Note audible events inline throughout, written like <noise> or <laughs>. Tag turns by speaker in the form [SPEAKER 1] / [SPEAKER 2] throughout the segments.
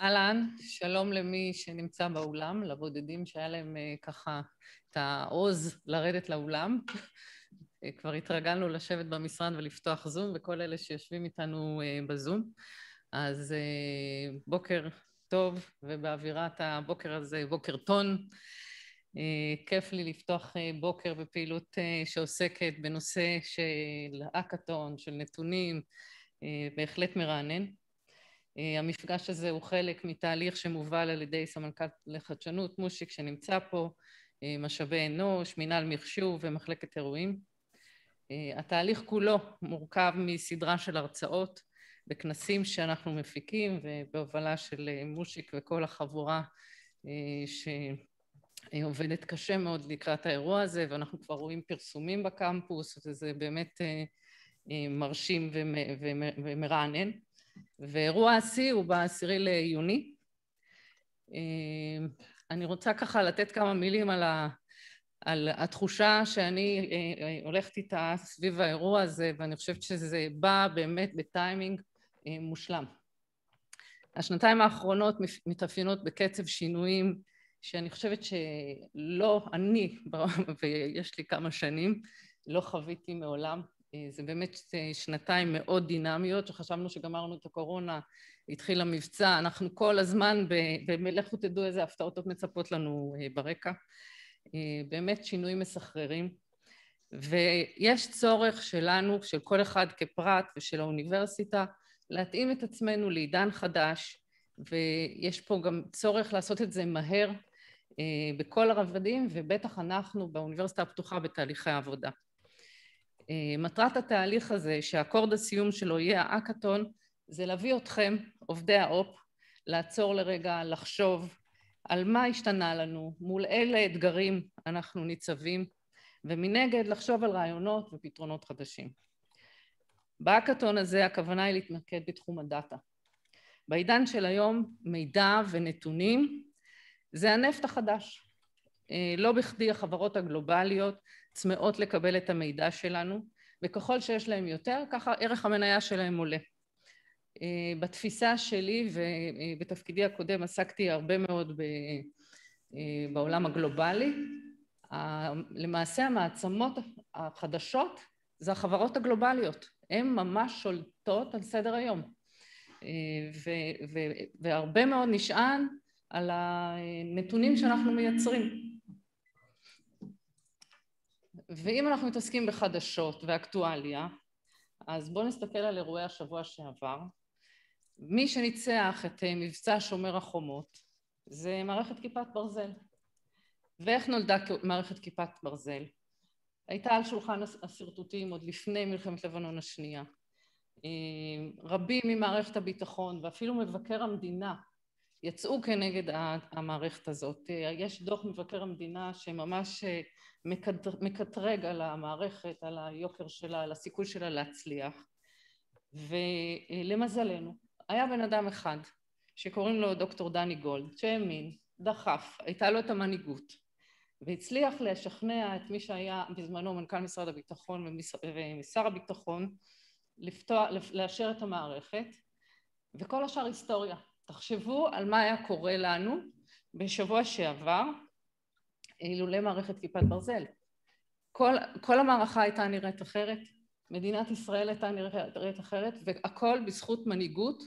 [SPEAKER 1] אהלן, שלום למי שנמצא באולם, לבודדים שהיה להם אה, ככה את העוז לרדת לאולם. אה, כבר התרגלנו לשבת במשרד ולפתוח זום, וכל אלה שיושבים איתנו אה, בזום. אז בוקר טוב, ובאווירת הבוקר הזה, בוקר טון. כיף לי לפתוח בוקר בפעילות שעוסקת בנושא של האקתון, של נתונים, בהחלט מרענן. אה, המפגש הזה הוא חלק מתהליך שמובל על ידי סמנכ"ל לחדשנות מושיק שנמצא פה, אה, משאבי אנוש, מינהל מחשוב ומחלקת אירועים. אה, התהליך כולו מורכב מסדרה של הרצאות בכנסים שאנחנו מפיקים ובהובלה של מושיק וכל החבורה שעובדת קשה מאוד לקראת האירוע הזה ואנחנו כבר רואים פרסומים בקמפוס וזה באמת מרשים ומרענן. ואירוע השיא הוא ב-10 ליוני. אה, אני רוצה ככה לתת כמה מילים על, ה, על התחושה שאני אה, אה, הולכת איתה סביב האירוע הזה, ואני חושבת שזה בא באמת בטיימינג מושלם. השנתיים האחרונות מתאפיינות בקצב שינויים שאני חושבת שלא אני, <laughs> ויש לי כמה שנים, לא חוויתי מעולם. אה, זה באמת אה, שנתיים מאוד דינמיות, שחשבנו שגמרנו את הקורונה, התחיל המבצע, אנחנו כל הזמן, ולכו תדעו איזה הפתעות עוד מצפות לנו אה, ברקע. באמת שינויים מסחררים. ויש צורך שלנו, של כל אחד כפרט ושל האוניברסיטה, להתאים את עצמנו לעידן חדש, ויש פה גם צורך לעשות את זה מהר בכל הרבדים, ובטח אנחנו באוניברסיטה הפתוחה בתהליכי העבודה. אה, מטרת התהליך הזה, שאקורד הסיום שלו יהיה האקתון, זה להביא אתכם, עובדי האופ, לעצור לרגע, לחשוב על מה השתנה לנו, מול אילו אתגרים אנחנו ניצבים, ומנגד לחשוב על רעיונות ופתרונות חדשים. בהאקתון הזה הכוונה היא להתמקד בתחום הדאטה. בעידן של היום מידע ונתונים זה הנפט החדש. אה, לא בכדי החברות הגלובליות צמאות לקבל את המידע שלנו, וככל שיש להם יותר, ככה ערך המניה שלהם עולה. אה, בתפיסה שלי ובתפקידי אה, הקודם עסקתי הרבה מאוד ב... אה, בעולם הגלובלי. למעשה המעצמות החדשות זה החברות הגלובליות, הן ממש שולטות על סדר היום. ו- ו- והרבה מאוד נשען על הנתונים שאנחנו מייצרים. ואם אנחנו מתעסקים בחדשות ואקטואליה, אז בואו נסתכל על אירועי השבוע שעבר. מי שניצח את אה, מבצע שומר החומות זה מערכת כיפת ברזל. ואיך נולדה מערכת כיפת ברזל? הייתה על שולחן השרטוטים עוד לפני מלחמת לבנון השנייה. אה, רבים ממערכת הביטחון ואפילו מבקר המדינה יצאו כנגד המערכת הזאת. יש דוח מבקר המדינה שממש אה, מקטרג על המערכת, על היוקר שלה, על הסיכוי שלה להצליח. ולמזלנו, אה, היה בן אדם אחד שקוראים לו דוקטור דני גולד, שהאמין, דחף, הייתה לו את המנהיגות. והצליח לשכנע את מי שהיה בזמנו מנכ"ל משרד הביטחון ושר הביטחון לפתוע, לאשר את המערכת וכל השאר היסטוריה. תחשבו על מה היה קורה לנו בשבוע שעבר אילולא מערכת כיפת ברזל. כל, כל המערכה הייתה נראית אחרת, מדינת ישראל הייתה נראית אחרת, והכל בזכות מנהיגות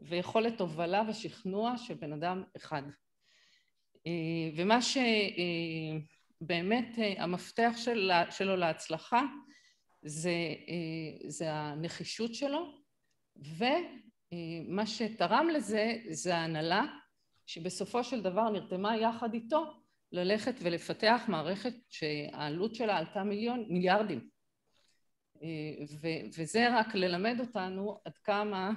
[SPEAKER 1] ויכולת הובלה ושכנוע של בן אדם אחד. אה, ומה שבאמת אה, אה, המפתח של, שלו להצלחה זה, זה הנחישות שלו, מה שתרם לזה זה ההנהלה, שבסופו של דבר נרתמה יחד איתו ללכת ולפתח מערכת שהעלות שלה עלתה מיליון, מיליארדים. ו- וזה רק ללמד אותנו עד כמה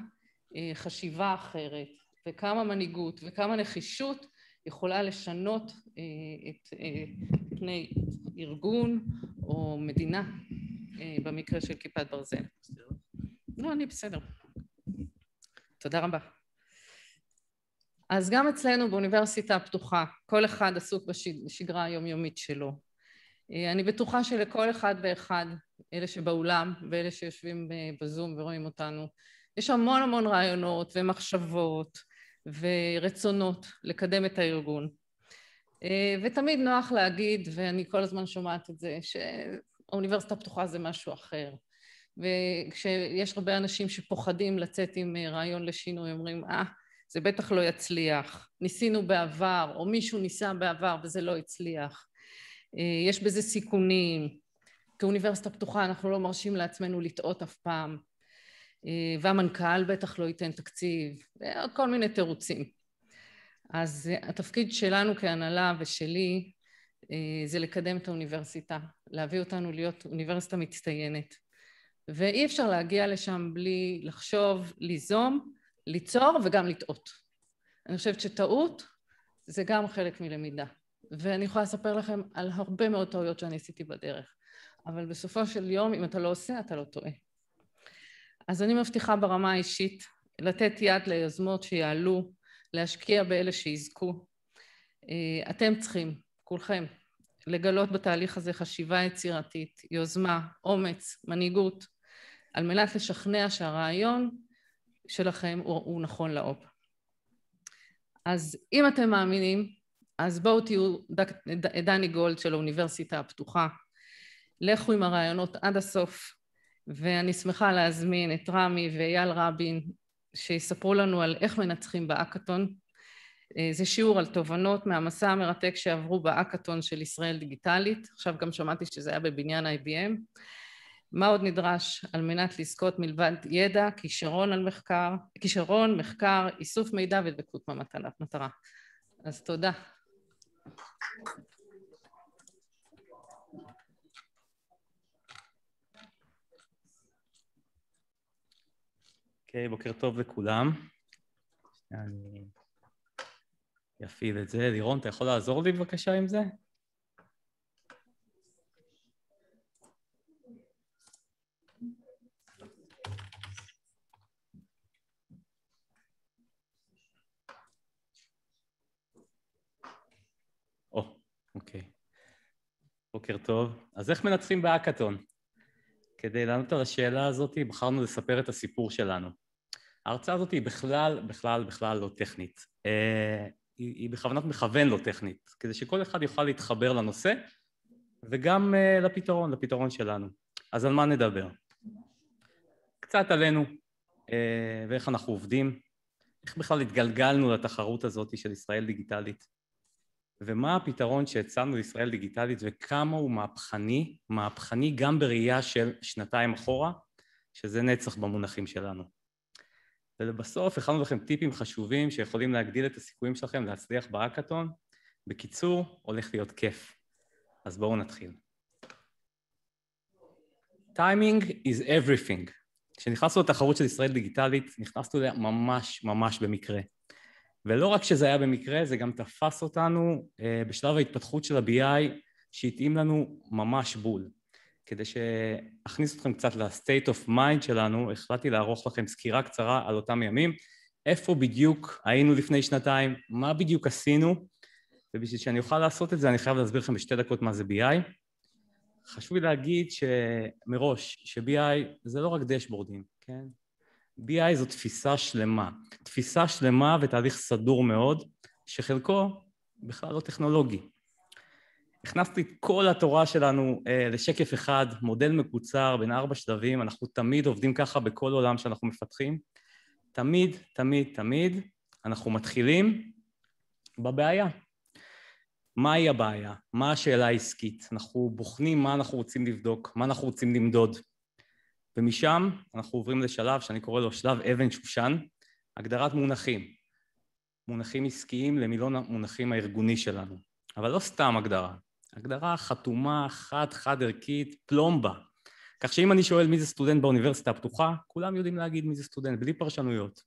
[SPEAKER 1] אה, חשיבה אחרת וכמה מנהיגות וכמה נחישות יכולה לשנות אה, את אה, פני ארגון או מדינה במקרה של כיפת ברזל. לא, אני בסדר. תודה רבה. אז גם אצלנו באוניברסיטה הפתוחה, כל אחד עסוק בשגרה היומיומית שלו. אה, אני בטוחה שלכל אחד ואחד, אלה שבאולם ואלה שיושבים אה, בזום ורואים אותנו, יש המון המון רעיונות ומחשבות ורצונות לקדם את הארגון. אה, ותמיד נוח להגיד, ואני כל הזמן שומעת את זה, שהאוניברסיטה הפתוחה זה משהו אחר. וכשיש הרבה אנשים שפוחדים לצאת עם אה, רעיון לשינוי, אומרים, אה, ah, זה בטח לא יצליח, ניסינו בעבר, או מישהו ניסה בעבר וזה לא הצליח, אה, יש בזה סיכונים, כאוניברסיטה פתוחה אנחנו לא מרשים לעצמנו לטעות אף פעם, אה, והמנכ"ל בטח לא ייתן תקציב, כל מיני תירוצים. אז התפקיד שלנו כהנהלה ושלי זה לקדם את האוניברסיטה, להביא אותנו להיות אוניברסיטה מצטיינת. ואי אפשר להגיע לשם בלי לחשוב, ליזום, ליצור וגם לטעות. אני חושבת שטעות זה גם חלק מלמידה. ואני יכולה לספר לכם על הרבה מאוד טעויות שאני עשיתי בדרך. אבל בסופו של יום, אם אתה לא עושה, אתה לא טועה. אז אני מבטיחה ברמה האישית לתת יד ליוזמות שיעלו, להשקיע באלה שיזכו. אה, אתם צריכים, כולכם, לגלות בתהליך הזה חשיבה יצירתית, יוזמה, אומץ, מנהיגות, על מנת לשכנע שהרעיון שלכם הוא, הוא נכון לאופ. אז אם אתם מאמינים, אז בואו תהיו דק, ד, דני גולד של האוניברסיטה הפתוחה. לכו עם הרעיונות עד הסוף, ואני שמחה להזמין את רמי ואייל רבין, שיספרו לנו על איך מנצחים באקתון. אה, זה שיעור על תובנות מהמסע המרתק שעברו באקתון של ישראל דיגיטלית. עכשיו גם שמעתי שזה היה בבניין IBM. מה עוד נדרש על מנת לזכות מלבד ידע, כישרון על מחקר, כישרון, מחקר, איסוף מידע ודבקות במטרה. אז תודה.
[SPEAKER 2] אוקיי, okay, בוקר טוב לכולם. אני אפעיל את זה. לירון, אתה יכול לעזור לי בבקשה עם זה? בוקר טוב. אז איך מנצחים באקתון? כדי לענות על השאלה הזאת, בחרנו לספר את הסיפור שלנו. ההרצאה הזאת היא בכלל, בכלל, בכלל לא טכנית. אה, היא, היא בכוונת מכוון לא טכנית, כדי שכל אחד יוכל להתחבר לנושא וגם אה, לפתרון, לפתרון שלנו. אז על מה נדבר? קצת עלינו אה, ואיך אנחנו עובדים, איך בכלל התגלגלנו לתחרות הזאת של ישראל דיגיטלית, ומה הפתרון שהצענו לישראל דיגיטלית וכמה הוא מהפכני, מהפכני גם בראייה של שנתיים אחורה, שזה נצח במונחים שלנו. ולבסוף הכנו לכם טיפים חשובים שיכולים להגדיל את הסיכויים שלכם להצליח באקאטון. בקיצור, הולך להיות כיף. אז בואו נתחיל. טיימינג is everything. כשנכנסנו לתחרות של ישראל דיגיטלית, נכנסנו אליה ממש ממש במקרה. ולא רק שזה היה במקרה, זה גם תפס אותנו אה, בשלב ההתפתחות של ה-BI שהתאים לנו ממש בול. כדי שאכניס אתכם קצת ל-state of mind שלנו, החלטתי לערוך לכם סקירה קצרה על אותם ימים, איפה בדיוק היינו לפני שנתיים, מה בדיוק עשינו, ובשביל שאני אוכל לעשות את זה אני חייב להסביר לכם בשתי דקות מה זה BI. חשוב לי להגיד שמראש, ש-BI זה לא רק דשבורדים, כן? BI זו תפיסה שלמה. תפיסה שלמה ותהליך סדור מאוד, שחלקו בכלל לא טכנולוגי. הכנסתי את כל התורה שלנו אה, לשקף אחד, מודל מקוצר בין ארבע שלבים, אנחנו תמיד עובדים ככה בכל עולם שאנחנו מפתחים. תמיד, תמיד, תמיד אנחנו מתחילים בבעיה. מהי הבעיה? מה השאלה העסקית? אנחנו בוחנים מה אנחנו רוצים לבדוק, מה אנחנו רוצים למדוד. ומשם אנחנו עוברים לשלב שאני קורא לו שלב אבן שושן, הגדרת מונחים, מונחים עסקיים למילון המונחים הארגוני שלנו, אבל לא סתם הגדרה, הגדרה חתומה, חד, חד ערכית, פלומבה, כך שאם אני שואל מי זה סטודנט באוניברסיטה הפתוחה, כולם יודעים להגיד מי זה סטודנט, בלי פרשנויות.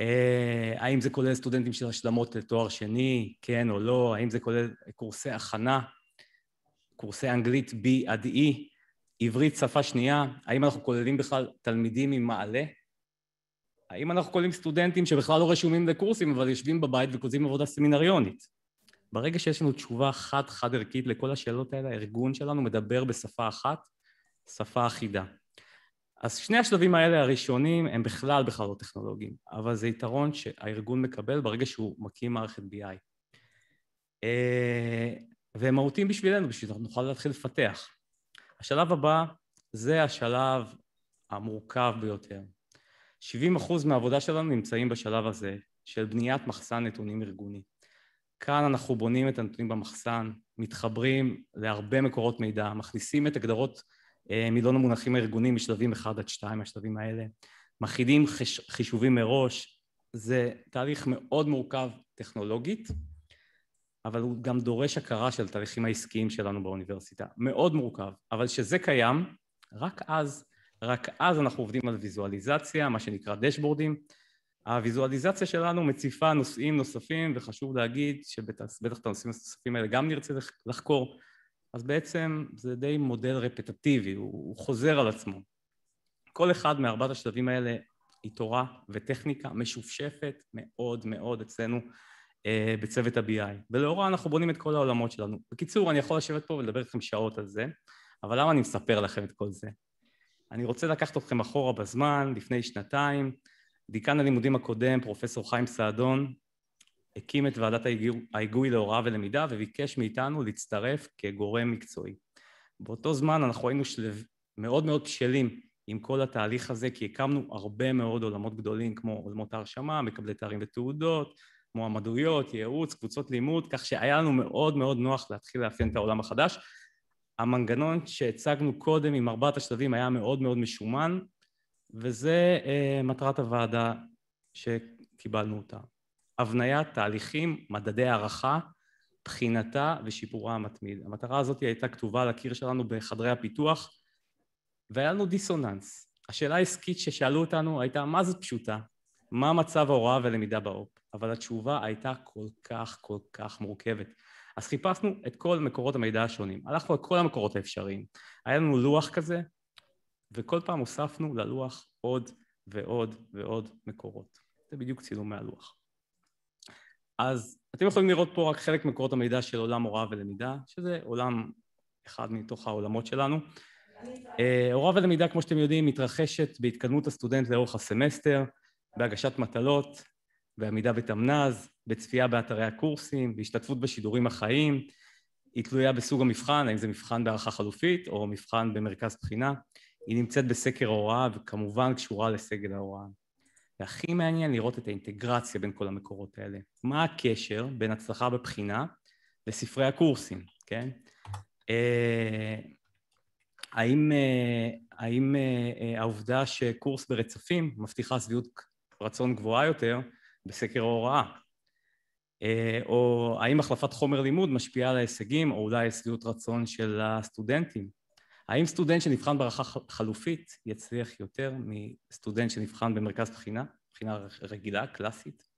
[SPEAKER 2] אה, האם זה כולל סטודנטים של השלמות לתואר שני, כן או לא, האם זה כולל קורסי הכנה, קורסי אנגלית B עד E, עברית שפה שנייה, האם אנחנו כוללים בכלל תלמידים עם מעלה? האם אנחנו כוללים סטודנטים שבכלל לא רשומים לקורסים אבל יושבים בבית וכותבים עבודה סמינריונית? ברגע שיש לנו תשובה חד חד ערכית לכל השאלות האלה, הארגון שלנו מדבר בשפה אחת, שפה אחידה. אז שני השלבים האלה הראשונים הם בכלל בכלל לא טכנולוגיים, אבל זה יתרון שהארגון מקבל ברגע שהוא מקים מערכת BI. אה, והם מהותיים בשבילנו, בשביל שאנחנו נוכל להתחיל לפתח. השלב הבא זה השלב המורכב ביותר. 70% מהעבודה שלנו נמצאים בשלב הזה של בניית מחסן נתונים ארגוני. כאן אנחנו בונים את הנתונים במחסן, מתחברים להרבה מקורות מידע, מכניסים את הגדרות אה, מילון המונחים הארגוניים משלבים 1 עד 2, השלבים האלה, מכינים חישובים מראש, זה תהליך מאוד מורכב טכנולוגית, אבל הוא גם דורש הכרה של התהליכים העסקיים שלנו באוניברסיטה. מאוד מורכב, אבל שזה קיים, רק אז, רק אז אנחנו עובדים על ויזואליזציה, מה שנקרא דשבורדים. הוויזואליזציה שלנו מציפה נושאים נוספים, וחשוב להגיד שבטח את הנושאים הנוספים האלה גם נרצה לחקור, אז בעצם זה די מודל רפטטיבי, הוא, הוא חוזר על עצמו. כל אחד מארבעת השלבים האלה היא תורה וטכניקה משופשפת מאוד מאוד אצלנו אה, בצוות ה-BI, ולאורו אנחנו בונים את כל העולמות שלנו. בקיצור, אני יכול לשבת פה ולדבר איתכם שעות על זה, אבל למה אני מספר לכם את כל זה? אני רוצה לקחת אתכם אחורה בזמן, לפני שנתיים, דיקן הלימודים הקודם, פרופסור חיים סעדון, הקים את ועדת ההיגוי להוראה ולמידה וביקש מאיתנו להצטרף כגורם מקצועי. באותו זמן אנחנו היינו שלב, מאוד מאוד בשלים עם כל התהליך הזה, כי הקמנו הרבה מאוד עולמות גדולים כמו עולמות ההרשמה, מקבלי תארים ותעודות, מועמדויות, ייעוץ, קבוצות לימוד, כך שהיה לנו מאוד מאוד נוח להתחיל לאפיין את העולם החדש. המנגנון שהצגנו קודם עם ארבעת השלבים היה מאוד מאוד משומן, וזה אה, מטרת הוועדה שקיבלנו אותה. הבניית תהליכים, מדדי הערכה, בחינתה ושיפורה המתמיד. המטרה הזאת הייתה כתובה על הקיר שלנו בחדרי הפיתוח, והיה לנו דיסוננס. השאלה העסקית ששאלו אותנו הייתה, מה זאת פשוטה? מה מצב ההוראה והלמידה באופ, אבל התשובה הייתה כל כך כל כך מורכבת. אז חיפשנו את כל מקורות המידע השונים, הלכנו על כל המקורות האפשריים. היה לנו לוח כזה, וכל פעם הוספנו ללוח עוד ועוד ועוד מקורות. זה בדיוק צילום מהלוח. אז אתם יכולים לראות פה רק חלק מקורות המידע של עולם הוראה ולמידה, שזה עולם אחד מתוך העולמות שלנו. אה, הוראה ולמידה, כמו שאתם יודעים, מתרחשת בהתקדמות הסטודנט לאורך הסמסטר. בהגשת מטלות, בעמידה בתמנז, בצפייה באתרי הקורסים, בהשתתפות בשידורים החיים, היא תלויה בסוג המבחן, האם זה מבחן בהערכה חלופית או מבחן במרכז בחינה, היא נמצאת בסקר ההוראה וכמובן קשורה לסגל ההוראה. והכי מעניין לראות את האינטגרציה בין כל המקורות האלה. מה הקשר בין הצלחה בבחינה לספרי הקורסים, כן? אה, האם, אה, האם אה, העובדה שקורס ברצפים מבטיחה שביעות רצון גבוהה יותר בסקר ההוראה? אה, או האם החלפת חומר לימוד משפיעה על ההישגים או אולי על שביעות רצון של הסטודנטים? האם סטודנט שנבחן בהערכה חלופית יצליח יותר מסטודנט שנבחן במרכז בחינה, בחינה רגילה, קלאסית?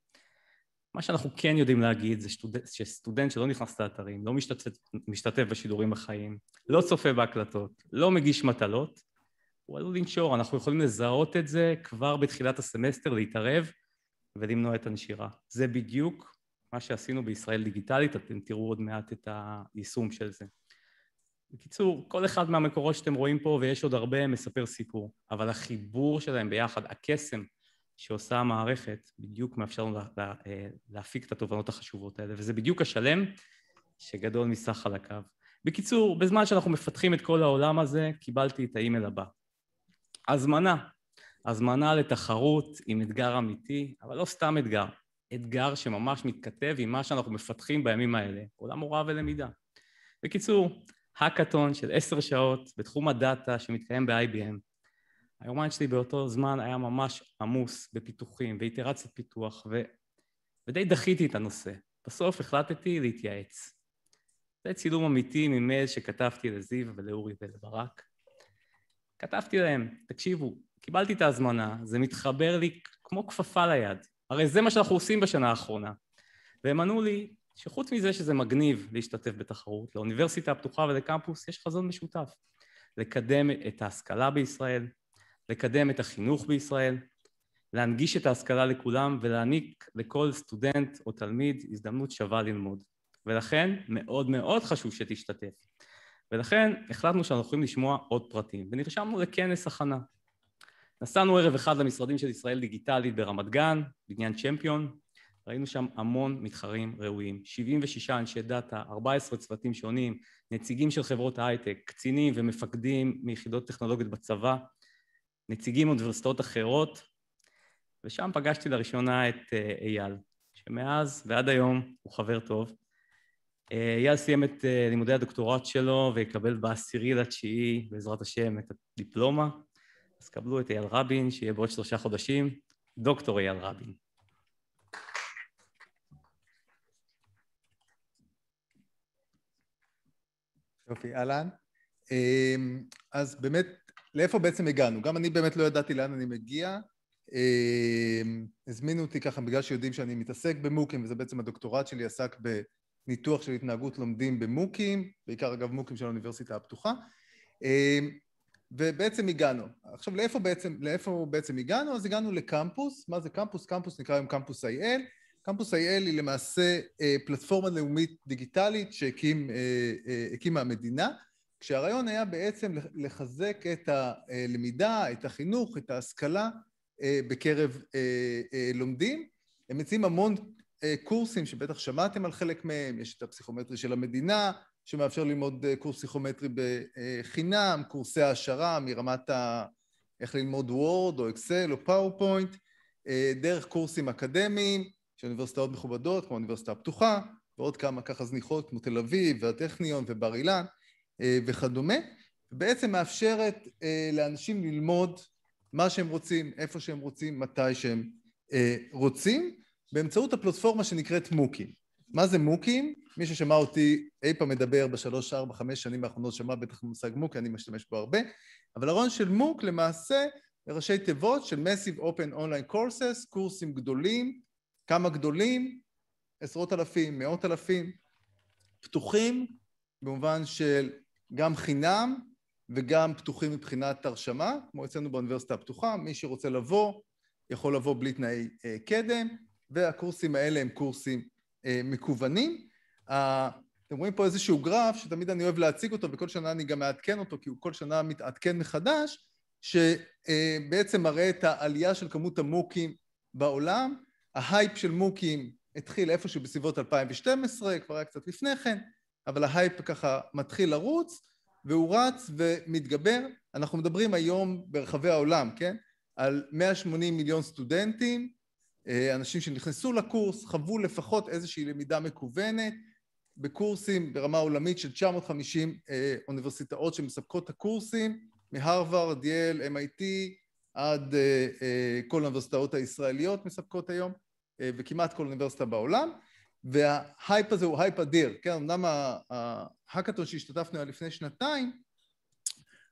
[SPEAKER 2] מה שאנחנו כן יודעים להגיד זה שטודנט, שסטודנט שלא נכנס לאתרים, לא משתתף, משתתף בשידורים החיים, לא צופה בהקלטות, לא מגיש מטלות, הוא עלול לנשור, אנחנו יכולים לזהות את זה כבר בתחילת הסמסטר, להתערב ולמנוע את הנשירה. זה בדיוק מה שעשינו בישראל דיגיטלית, אתם תראו עוד מעט את היישום של זה. בקיצור, כל אחד מהמקורות שאתם רואים פה, ויש עוד הרבה, מספר סיפור, אבל החיבור שלהם ביחד, הקסם שעושה המערכת, בדיוק מאפשר לנו לה, לה, אה, להפיק את התובנות החשובות האלה, וזה בדיוק השלם שגדול מסך חלקיו. בקיצור, בזמן שאנחנו מפתחים את כל העולם הזה, קיבלתי את האימייל הבא. הזמנה. הזמנה לתחרות עם אתגר אמיתי, אבל לא סתם אתגר, אתגר שממש מתכתב עם מה שאנחנו מפתחים בימים האלה, עולם הוראה ולמידה. בקיצור, האקתון של עשר שעות בתחום הדאטה שמתקיים ב-IBM. היומן שלי באותו זמן היה ממש עמוס בפיתוחים ואיטרציית פיתוח, ו... ודי דחיתי את הנושא. בסוף החלטתי להתייעץ. זה צילום אמיתי ממייל שכתבתי לזיו ולאורי ולברק. כתבתי להם, תקשיבו, קיבלתי את ההזמנה, זה מתחבר לי כמו כפפה ליד. הרי זה מה שאנחנו עושים בשנה האחרונה. והם ענו לי שחוץ מזה שזה מגניב להשתתף בתחרות, לאוניברסיטה הפתוחה ולקמפוס יש חזון משותף. לקדם את ההשכלה בישראל, לקדם את החינוך בישראל, להנגיש את ההשכלה לכולם ולהעניק לכל סטודנט או תלמיד הזדמנות שווה ללמוד. ולכן מאוד מאוד חשוב שתשתתף. ולכן החלטנו שאנחנו יכולים לשמוע עוד פרטים, ונרשמנו לכנס הכנה. נסענו ערב אחד למשרדים של ישראל דיגיטלית ברמת גן, בניין צ'מפיון, ראינו שם המון מתחרים ראויים, 76 אנשי דאטה, 14 צוותים שונים, נציגים של חברות ההייטק, קצינים ומפקדים מיחידות טכנולוגיות בצבא, נציגים מאוניברסיטאות אחרות, ושם פגשתי לראשונה את אה, אייל, שמאז ועד היום הוא חבר טוב, אה, אייל סיים את אה, לימודי הדוקטורט שלו ויקבל בעשירי לתשיעי, בעזרת השם, את הדיפלומה. אז קבלו את אייל רבין, שיהיה בעוד שלושה חודשים, דוקטור אייל רבין.
[SPEAKER 3] יופי, אהלן. אמ, אז באמת, לאיפה בעצם הגענו? גם אני באמת לא ידעתי לאן אני מגיע. אמ, הזמינו אותי ככה בגלל שיודעים שאני מתעסק במוקים, וזה בעצם הדוקטורט שלי עסק ב... ניתוח של התנהגות לומדים במוקים, בעיקר אגב מוקים של האוניברסיטה הפתוחה, אמ, ובעצם הגענו. עכשיו לאיפה בעצם, לאיפה בעצם הגענו? אז הגענו לקמפוס, מה זה קמפוס? קמפוס נקרא היום קמפוס IL, קמפוס IL היא למעשה אה, פלטפורמה לאומית דיגיטלית שהקימה אה, אה, המדינה, כשהרעיון היה בעצם לחזק את הלמידה, את החינוך, את ההשכלה בקרב לומדים. הם מציעים המון אה, קורסים שבטח שמעתם על חלק מהם, יש את הפסיכומטרי של המדינה שמאפשר ללמוד אה, קורס פסיכומטרי בחינם, קורסי העשרה מרמת ה... איך ללמוד וורד או אקסל או פאורפוינט, אה, דרך קורסים אקדמיים של אוניברסיטאות מכובדות כמו האוניברסיטה הפתוחה ועוד כמה ככה זניחות כמו תל אביב והטכניון ובר אילן וכדומה, ובעצם מאפשרת לאנשים ללמוד מה שהם רוצים, איפה שהם רוצים, מתי שהם רוצים. באמצעות הפלטפורמה שנקראת מוקים. מה זה מוקים? מי ששמע אותי אי פעם מדבר בשלוש, ארבע, חמש שנים האחרונות שמע בטח מושג מוק, אני משתמש בו הרבה, אבל הרעיון של מוק למעשה ראשי תיבות של Massive Open Online Courses, קורסים גדולים, כמה גדולים? עשרות אלפים, מאות אלפים, פתוחים במובן של גם חינם וגם פתוחים מבחינת הרשמה, כמו אצלנו באוניברסיטה הפתוחה, מי שרוצה לבוא יכול לבוא בלי תנאי אה, קדם, והקורסים האלה הם קורסים אה, מקוונים. אה, אתם רואים פה איזשהו גרף שתמיד אני אוהב להציג אותו וכל שנה אני גם מעדכן אותו כי הוא כל שנה מתעדכן מחדש, שבעצם אה, מראה את העלייה של כמות המוקים בעולם. ההייפ של מוקים התחיל איפשהו בסביבות 2012, כבר היה קצת לפני כן, אבל ההייפ ככה מתחיל לרוץ והוא רץ ומתגבר. אנחנו מדברים היום ברחבי העולם, כן? על 180 מיליון סטודנטים, אה, אנשים שנכנסו לקורס חוו לפחות איזושהי למידה מקוונת בקורסים ברמה עולמית של 950 אה, אוניברסיטאות שמספקות את הקורסים מהרווארד, יל, MIT עד אה, כל האוניברסיטאות הישראליות מספקות היום וכמעט כל אוניברסיטה בעולם וההייפ הזה הוא הייפ אדיר, כן? אמנם ההאקתון שהשתתפנו היה לפני שנתיים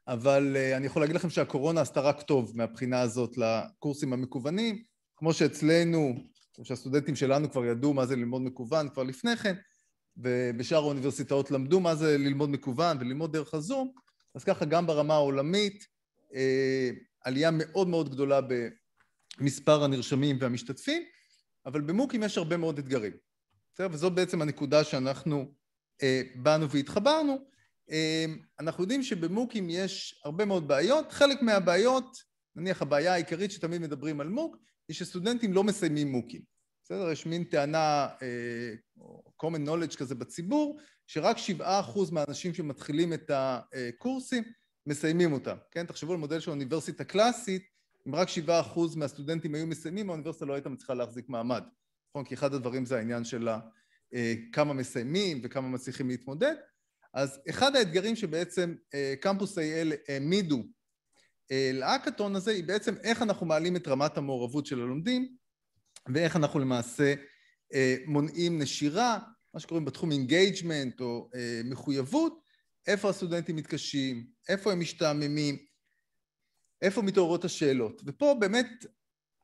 [SPEAKER 3] אבל אני יכול להגיד לכם שהקורונה עשתה רק טוב מהבחינה הזאת לקורסים המקוונים כמו שאצלנו, כמו שהסטודנטים שלנו כבר ידעו מה זה ללמוד מקוון כבר לפני כן, ובשאר האוניברסיטאות למדו מה זה ללמוד מקוון וללמוד דרך הזום, אז ככה גם ברמה העולמית, אה, עלייה מאוד מאוד גדולה במספר הנרשמים והמשתתפים, אבל במוקים יש הרבה מאוד אתגרים. בסדר? וזאת בעצם הנקודה שאנחנו אה, באנו והתחברנו. אה, אנחנו יודעים שבמוקים יש הרבה מאוד בעיות, חלק מהבעיות, נניח הבעיה העיקרית שתמיד מדברים על מוק, היא שסטודנטים לא מסיימים מוקים. בסדר? יש מין טענה, אה, common knowledge כזה בציבור, שרק 7% מהאנשים שמתחילים את הקורסים מסיימים אותם, כן? תחשבו על מודל של אוניברסיטה קלאסית, אם רק 7% מהסטודנטים היו מסיימים, האוניברסיטה לא הייתה מצליחה להחזיק מעמד, נכון? כי אחד הדברים זה העניין של אה, כמה מסיימים וכמה מצליחים להתמודד. אז אחד האתגרים שבעצם אה, קמפוס AL העמידו להאקתון הזה היא בעצם איך אנחנו מעלים את רמת המעורבות של הלומדים ואיך אנחנו למעשה אה, מונעים נשירה, מה שקוראים בתחום אינגייג'מנט או אה, מחויבות, איפה הסטודנטים מתקשים, איפה הם משתעממים, איפה מתעוררות השאלות. ופה באמת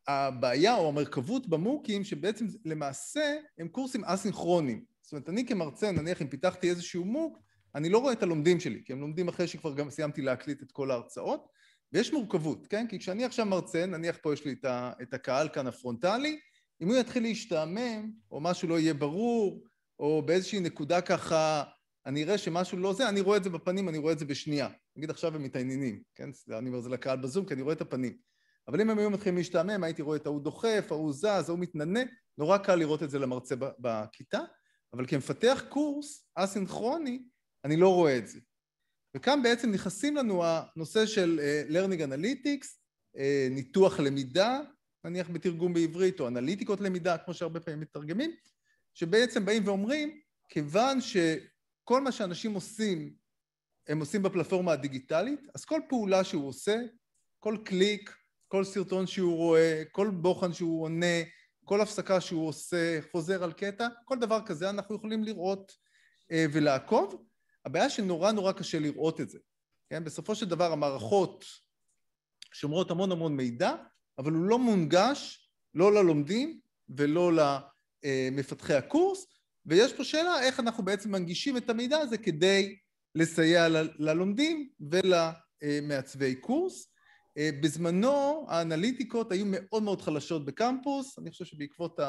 [SPEAKER 3] הבעיה או המרכבות במו"קים שבעצם למעשה הם קורסים אסינכרונים. זאת אומרת, אני כמרצה, נניח אם פיתחתי איזשהו מוק, אני לא רואה את הלומדים שלי, כי הם לומדים אחרי שכבר גם סיימתי להקליט את כל ההרצאות, ויש מורכבות, כן? כי כשאני עכשיו מרצה, נניח פה יש לי את, ה, את הקהל כאן הפרונטלי, אם הוא יתחיל להשתעמם, או משהו לא יהיה ברור, או באיזושהי נקודה ככה אני אראה שמשהו לא זה, אני רואה את זה בפנים, אני רואה את זה בשנייה. נגיד עכשיו הם מתעניינים, כן? אני אומר את זה לקהל בזום, כי אני רואה את הפנים. אבל אם הם היו מתחילים להשתעמם, הייתי רואה את ההוא דוחף, ההוא זז, ההוא מתננה, נורא קל לראות את זה למרצה בכיתה, אבל כמפתח קורס אסינכרוני, אני לא רואה את זה. וכאן בעצם נכנסים לנו הנושא של uh, learning analytics, uh, ניתוח למידה, נניח בתרגום בעברית, או אנליטיקות למידה, כמו שהרבה פעמים מתרגמים, שבעצם באים ואומרים, כיוון שכל מה שאנשים עושים, הם עושים בפלטפורמה הדיגיטלית, אז כל פעולה שהוא עושה, כל קליק, כל סרטון שהוא רואה, כל בוחן שהוא עונה, כל הפסקה שהוא עושה, חוזר על קטע, כל דבר כזה אנחנו יכולים לראות אה, ולעקוב, הבעיה שנורא נורא קשה לראות את זה. כן? בסופו של דבר המערכות שומרות המון המון מידע, אבל הוא לא מונגש לא ללומדים ולא למפתחי הקורס, ויש פה שאלה איך אנחנו בעצם מנגישים את המידע הזה כדי לסייע ל- ללומדים ולמעצבי קורס. אה, בזמנו האנליטיקות היו מאוד מאוד חלשות בקמפוס, אני חושב שבעקבות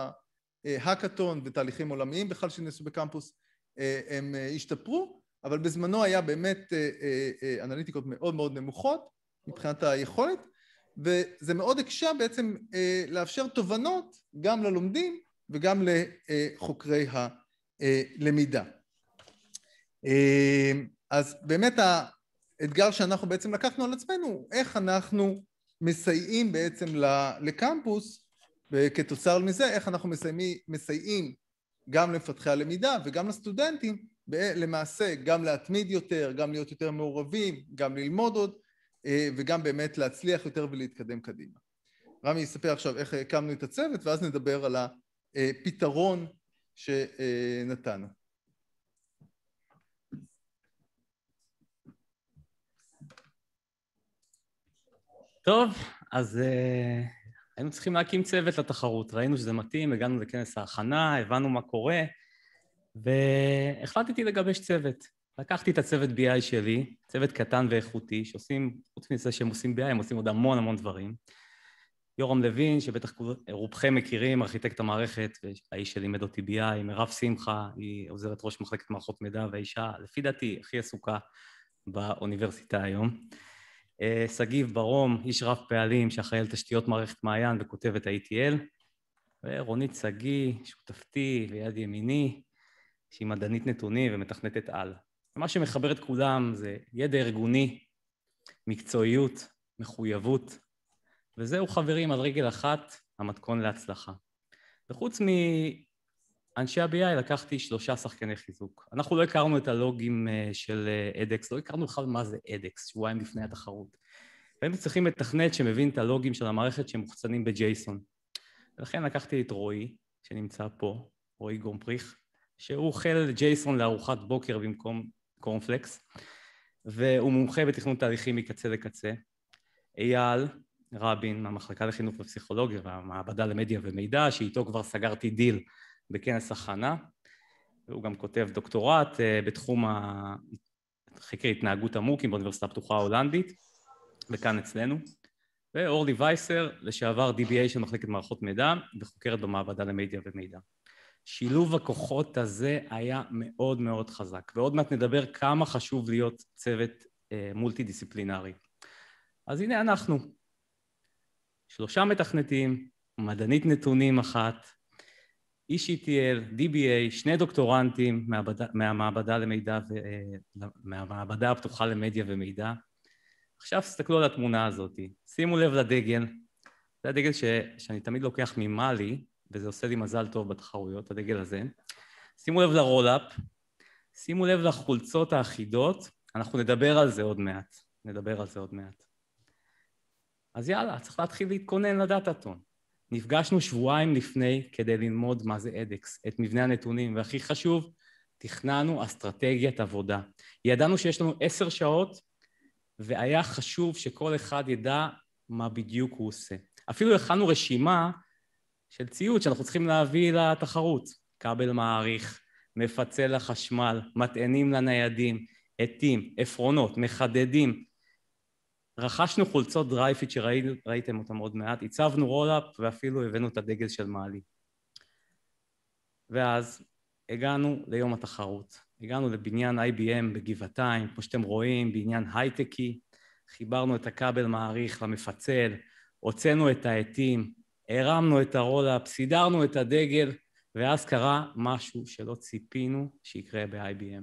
[SPEAKER 3] ההאקתון ותהליכים עולמיים בכלל שנעשו בקמפוס אה, הם אה, השתפרו, אבל בזמנו היה באמת אה, אה, אה, אנליטיקות מאוד מאוד נמוכות מבחינת היכולת, וזה מאוד הקשה בעצם לאפשר תובנות גם ללומדים וגם לחוקרי הלמידה. אז באמת האתגר שאנחנו בעצם לקחנו על עצמנו, איך אנחנו מסייעים בעצם לקמפוס, וכתוצר מזה איך אנחנו מסייעים גם למפתחי הלמידה וגם לסטודנטים למעשה גם להתמיד יותר, גם להיות יותר מעורבים, גם ללמוד עוד אה, וגם באמת להצליח יותר ולהתקדם קדימה. רמי יספר עכשיו איך הקמנו את הצוות ואז נדבר על הפתרון שנתנו.
[SPEAKER 2] טוב, אז uh, היינו צריכים להקים צוות לתחרות, ראינו שזה מתאים, הגענו לכנס ההכנה, הבנו מה קורה, והחלטתי לגבש צוות. לקחתי את הצוות BI שלי, צוות קטן ואיכותי, שעושים, חוץ מזה שהם עושים BI, הם עושים עוד המון המון דברים. יורם לוין, שבטח רובכם מכירים, ארכיטקט המערכת, האיש שלימד אותי BI, מירב שמחה, היא עוזרת ראש מחלקת מערכות מידע והאישה, לפי דעתי, הכי עסוקה באוניברסיטה היום. אה, שגיב ברום, איש רב פעלים שאחראי על תשתיות מערכת מעיין וכותב את ה-ETL. ורונית שגיא, שותפתי ליד ימיני, שהיא מדענית נתונים ומתכנתת על. מה שמחבר את כולם זה ידע ארגוני, מקצועיות, מחויבות, וזהו חברים על רגל אחת המתכון להצלחה. וחוץ מאנשי ה-BI לקחתי שלושה שחקני חיזוק. אנחנו לא הכרנו את הלוגים אה, של אה, אדקס, לא הכרנו בכלל מה זה אדקס, שבועיים לפני התחרות. והיינו צריכים לתכנת שמבין את הלוגים של המערכת שמוחצנים בג'ייסון. ולכן לקחתי את רועי, שנמצא פה, רועי גומפריך, שהוא אוכל ג'ייסון לארוחת בוקר במקום קורנפלקס, והוא מומחה בתכנון תהליכים מקצה לקצה. אייל רבין מהמחלקה לחינוך ופסיכולוגיה והמעבדה למדיה ומידע, שאיתו כבר סגרתי דיל בכנס הכנה, והוא גם כותב דוקטורט אה, בתחום חקר התנהגות המו"קים באוניברסיטה הפתוחה ההולנדית, וכאן אצלנו. ואורלי וייסר, לשעבר DBA של מחלקת מערכות מידע וחוקרת במעבדה למדיה ומידע. שילוב הכוחות הזה היה מאוד מאוד חזק, ועוד מעט נדבר כמה חשוב להיות צוות אה, מולטי דיסציפלינרי. אז הנה אנחנו, שלושה מתכנתים, מדענית נתונים אחת, איש e ETL, DBA, שני דוקטורנטים מעבד, מהמעבדה למידע ו... אה, מהמעבדה הפתוחה למדיה ומידע. עכשיו תסתכלו על התמונה הזאת, שימו לב לדגל, זה הדגל ש, שאני תמיד לוקח ממאלי, וזה עושה לי מזל טוב בתחרויות, הדגל הזה. שימו לב לרולאפ, שימו לב לחולצות האחידות, אנחנו נדבר על זה עוד מעט, נדבר על זה עוד מעט. אז יאללה, צריך להתחיל להתכונן לדאטאטון. נפגשנו שבועיים לפני כדי ללמוד מה זה אדקס, את מבנה הנתונים, והכי חשוב, תכננו אסטרטגיית עבודה. ידענו שיש לנו עשר שעות, והיה חשוב שכל אחד ידע מה בדיוק הוא עושה. אפילו הכנו רשימה של ציוד שאנחנו צריכים להביא לתחרות. כבל מעריך, מפצל לחשמל, מטענים לניידים, עטים, עפרונות, מחדדים. רכשנו חולצות דרייפיט שראיתם אותם עוד מעט, הצבנו רולאפ ואפילו הבאנו את הדגל של מעלי. ואז הגענו ליום התחרות. הגענו לבניין IBM בגבעתיים, כמו שאתם רואים, בניין הייטקי, חיברנו את הכבל מעריך למפצל, הוצאנו את העטים, הרמנו את הרולאפ, סידרנו את הדגל, ואז קרה משהו שלא ציפינו שיקרה ב-IBM.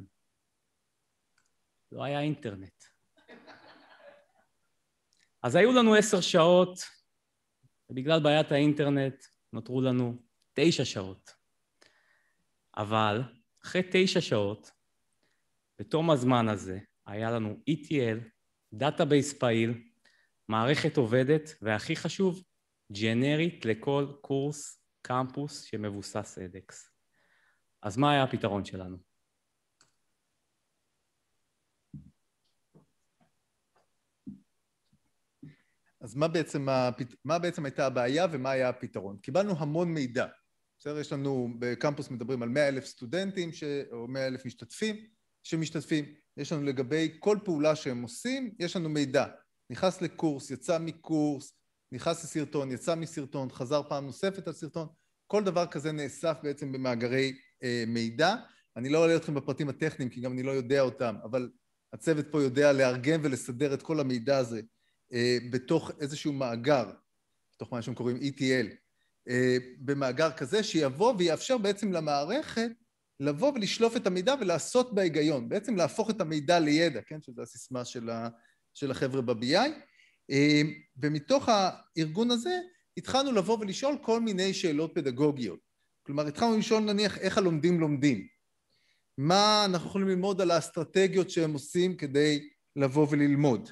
[SPEAKER 2] לא היה אינטרנט. אז היו לנו עשר שעות, ובגלל בעיית האינטרנט נותרו לנו תשע שעות. אבל אחרי תשע שעות, בתום הזמן הזה, היה לנו ETL, דאטאבייס פעיל, מערכת עובדת, והכי חשוב, ג'נרית לכל קורס קמפוס שמבוסס אדקס. אז מה היה הפתרון שלנו?
[SPEAKER 3] אז מה בעצם, הפת... מה בעצם הייתה הבעיה ומה היה הפתרון? קיבלנו המון מידע. בסדר? יש לנו, בקמפוס מדברים על 100 אלף סטודנטים ש... או 100 אלף משתתפים שמשתתפים. יש לנו לגבי כל פעולה שהם עושים, יש לנו מידע. נכנס לקורס, יצא מקורס, נכנס לסרטון, יצא מסרטון, חזר פעם נוספת על סרטון, כל דבר כזה נאסף בעצם במאגרי אה, מידע. אני לא אעלה אתכם בפרטים הטכניים, כי גם אני לא יודע אותם, אבל הצוות פה יודע לארגן ולסדר את כל המידע הזה אה, בתוך איזשהו מאגר, בתוך מה שהם קוראים ETL, אה, במאגר כזה שיבוא ויאפשר בעצם למערכת לבוא ולשלוף את המידע ולעשות בהיגיון, בעצם להפוך את המידע לידע, כן? שזו הסיסמה של, ה, של החבר'ה ב-BI. אה, ומתוך הארגון הזה התחלנו לבוא ולשאול כל מיני שאלות פדגוגיות. כלומר, התחלנו לשאול נניח איך הלומדים לומדים, מה אנחנו יכולים ללמוד על האסטרטגיות שהם עושים כדי לבוא וללמוד,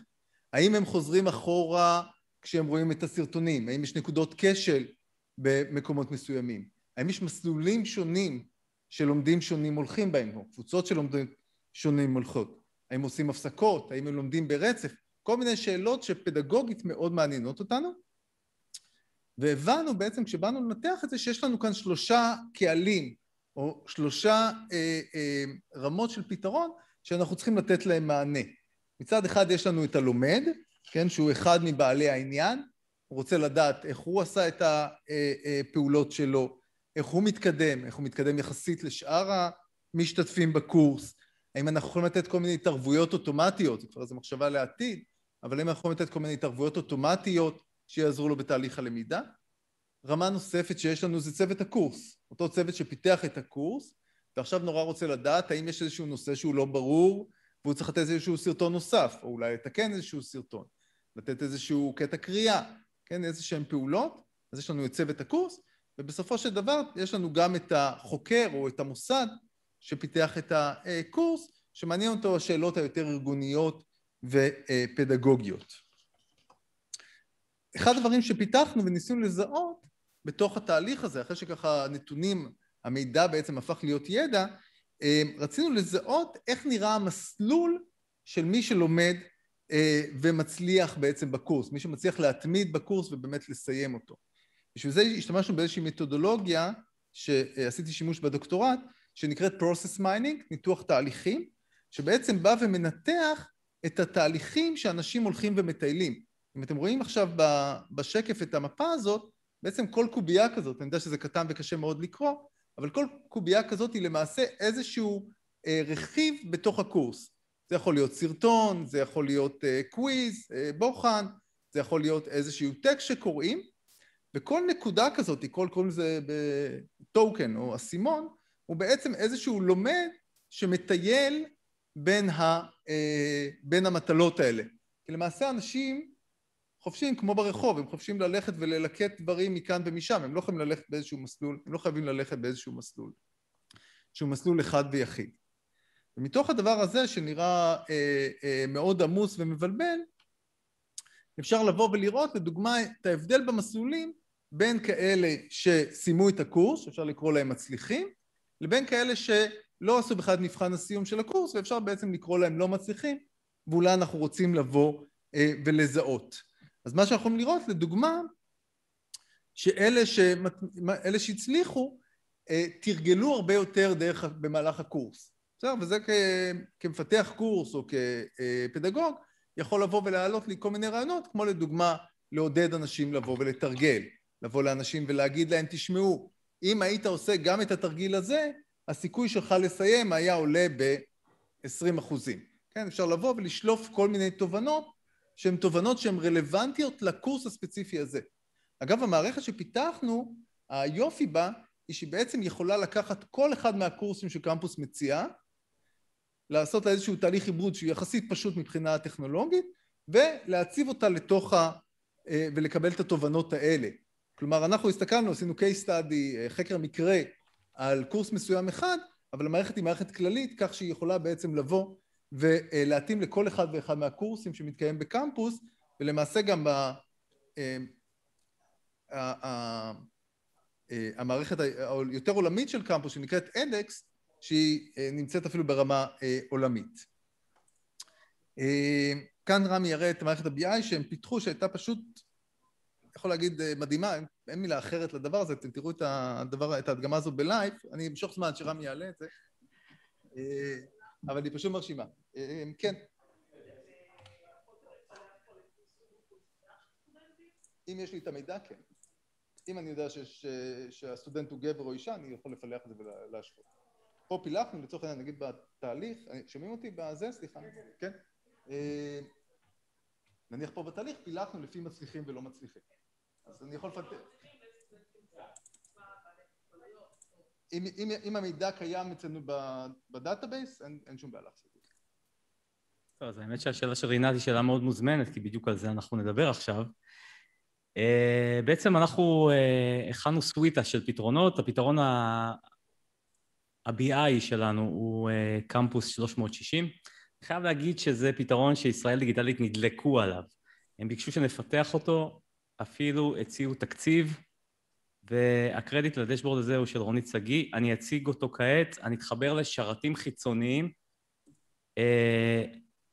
[SPEAKER 3] האם הם חוזרים אחורה כשהם רואים את הסרטונים, האם יש נקודות כשל במקומות מסוימים, האם יש מסלולים שונים שלומדים שונים הולכים בהם, או קבוצות שלומדים שונים הולכות, האם עושים הפסקות, האם הם לומדים ברצף, כל מיני שאלות שפדגוגית מאוד מעניינות אותנו. והבנו בעצם כשבאנו לנתח את זה שיש לנו כאן שלושה קהלים או שלושה אה, אה, רמות של פתרון שאנחנו צריכים לתת להם מענה. מצד אחד יש לנו את הלומד, כן, שהוא אחד מבעלי העניין, הוא רוצה לדעת איך הוא עשה את הפעולות אה, אה, שלו, איך הוא מתקדם, איך הוא מתקדם יחסית לשאר המשתתפים בקורס, האם אנחנו יכולים לתת כל מיני התערבויות אוטומטיות, זו כבר איזו מחשבה לעתיד, אבל הם יכולים לתת כל מיני התערבויות אוטומטיות שיעזרו לו בתהליך הלמידה. רמה נוספת שיש לנו זה צוות הקורס, אותו צוות שפיתח את הקורס, ועכשיו נורא רוצה לדעת האם יש איזשהו נושא שהוא לא ברור, והוא צריך לתת איזשהו סרטון נוסף, או אולי לתקן איזשהו סרטון, לתת איזשהו קטע קריאה, כן, איזשהן פעולות, אז יש לנו את צוות הקורס, ובסופו של דבר יש לנו גם את החוקר או את המוסד שפיתח את הקורס, שמעניין אותו השאלות היותר ארגוניות ופדגוגיות. אחד הדברים שפיתחנו וניסינו לזהות בתוך התהליך הזה, אחרי שככה הנתונים, המידע בעצם הפך להיות ידע, אה, רצינו לזהות איך נראה המסלול של מי שלומד אה, ומצליח בעצם בקורס, מי שמצליח להתמיד בקורס ובאמת לסיים אותו. בשביל זה השתמשנו באיזושהי מתודולוגיה שעשיתי שימוש בדוקטורט, שנקראת Process Mining, ניתוח תהליכים, שבעצם בא ומנתח את התהליכים שאנשים הולכים ומטיילים. אם אתם רואים עכשיו בשקף את המפה הזאת, בעצם כל קובייה כזאת, אני יודע שזה קטן וקשה מאוד לקרוא, אבל כל קובייה כזאת היא למעשה איזשהו אה, רכיב בתוך הקורס. זה יכול להיות סרטון, זה יכול להיות אה, קוויז, אה, בוחן, זה יכול להיות איזשהו טקסט שקוראים, וכל נקודה כזאת, כל קוראים לזה בטוקן או אסימון, הוא בעצם איזשהו לומד שמטייל בין, ה, אה, בין המטלות האלה. כי למעשה אנשים חופשיים כמו ברחוב, הם חופשיים ללכת וללקט דברים מכאן ומשם, הם לא חייבים ללכת באיזשהו מסלול, הם לא חייבים ללכת באיזשהו מסלול, שהוא מסלול אחד ויחיד. ומתוך הדבר הזה שנראה אה, אה, מאוד עמוס ומבלבל, אפשר לבוא ולראות לדוגמה את ההבדל במסלולים בין כאלה שסיימו את הקורס, אפשר לקרוא להם מצליחים, לבין כאלה ש... לא עשו בכלל את מבחן הסיום של הקורס ואפשר בעצם לקרוא להם לא מצליחים ואולי אנחנו רוצים לבוא אה, ולזהות. אז מה שאנחנו יכולים לראות לדוגמה שאלה שמת... שהצליחו אה, תרגלו הרבה יותר דרך במהלך הקורס. בסדר? וזה כ... כמפתח קורס או כפדגוג אה, יכול לבוא ולהעלות לי כל מיני רעיונות כמו לדוגמה לעודד אנשים לבוא ולתרגל, לבוא לאנשים ולהגיד להם תשמעו אם היית עושה גם את התרגיל הזה הסיכוי שלך לסיים היה עולה ב-20 אחוזים. כן, אפשר לבוא ולשלוף כל מיני תובנות שהן תובנות שהן רלוונטיות לקורס הספציפי הזה. אגב, המערכת שפיתחנו, היופי בה היא שהיא בעצם יכולה לקחת כל אחד מהקורסים שקמפוס מציע, לעשות לה איזשהו תהליך עיבוד שהוא יחסית פשוט מבחינה טכנולוגית, ולהציב אותה לתוך ה... אה, ולקבל את התובנות האלה. כלומר, אנחנו הסתכלנו, עשינו case study, אה, חקר מקרה על קורס מסוים אחד, אבל המערכת היא מערכת כללית, כך שהיא יכולה בעצם לבוא ולהתאים לכל אחד ואחד מהקורסים שמתקיים בקמפוס, ולמעשה גם ב... אה, אה, המערכת היותר עולמית של קמפוס, שנקראת אדקס, שהיא אה, נמצאת אפילו ברמה עולמית. כאן רמי יראה את מערכת ה-BI שהם פיתחו, שהייתה פשוט יכול להגיד אה, מדהימה, אין, אין מילה אחרת לדבר הזה, אתם תראו את, הדבר, את ההדגמה הזו בלייב, אני אמשוך זמן שרם יעלה את זה, אה, אבל היא פשוט מרשימה. אה, כן. אם יש לי את המידע, כן. אם אני יודע שש, שהסטודנט הוא גבר או אישה, אני יכול לפלח את זה ולהשוות. פה פילחנו, לצורך העניין, נגיד בתהליך, שומעים אותי בזה? סליחה, כן? נניח פה בתהליך, פילחנו לפי מצליחים ולא מצליחים. אז אני יכול לפתח. אם, אם, אם המידע קיים אצלנו בדאטאבייס, אין, אין שום בעיה לעשות את זה.
[SPEAKER 2] טוב, אז האמת שהשאלה של רינת היא שאלה מאוד מוזמנת, כי בדיוק על זה אנחנו נדבר עכשיו. Uh, בעצם אנחנו uh, הכנו סוויטה של פתרונות. הפתרון ה... bi שלנו הוא uh, קמפוס 360. אני חייב להגיד שזה פתרון שישראל דיגיטלית נדלקו עליו. הם ביקשו שנפתח אותו אפילו הציעו תקציב, והקרדיט לדשבורד הזה הוא של רונית שגיא. אני אציג אותו כעת, אני אתחבר לשרתים חיצוניים, אה,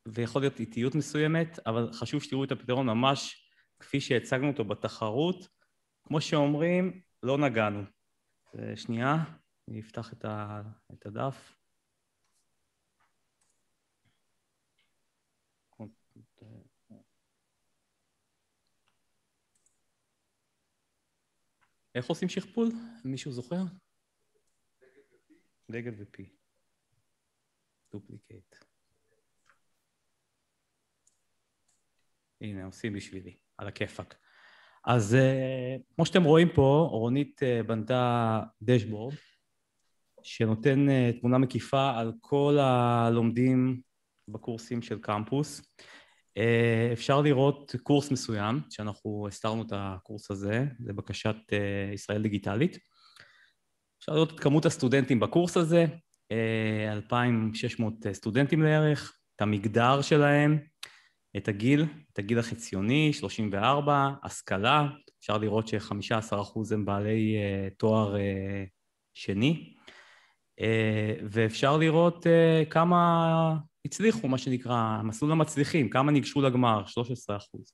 [SPEAKER 2] ויכול להיות איטיות מסוימת, אבל חשוב שתראו את הפתרון ממש כפי שהצגנו אותו בתחרות. כמו שאומרים, לא נגענו. אה, שנייה, אני אפתח את, ה, את הדף. איך עושים שכפול? מישהו זוכר? דגל ופי. דופליקט. הנה, עושים בשבילי, על הכיפאק. אז אה, כמו שאתם רואים פה, רונית אה, בנתה דשבורד, שנותן אה, תמונה מקיפה על כל הלומדים בקורסים של קמפוס. אה, אפשר לראות קורס מסוים, שאנחנו הסתרנו את הקורס הזה, זה בקשת אה, ישראל דיגיטלית. אפשר לראות את כמות הסטודנטים בקורס הזה, 2,600 אה, סטודנטים לערך, את המגדר שלהם, את הגיל, את הגיל החציוני, 34, השכלה, אפשר לראות ש-15% הם בעלי תואר שני, ואפשר לראות כמה הצליחו, מה שנקרא, מסלול המצליחים, כמה ניגשו לגמר? 13 אחוז.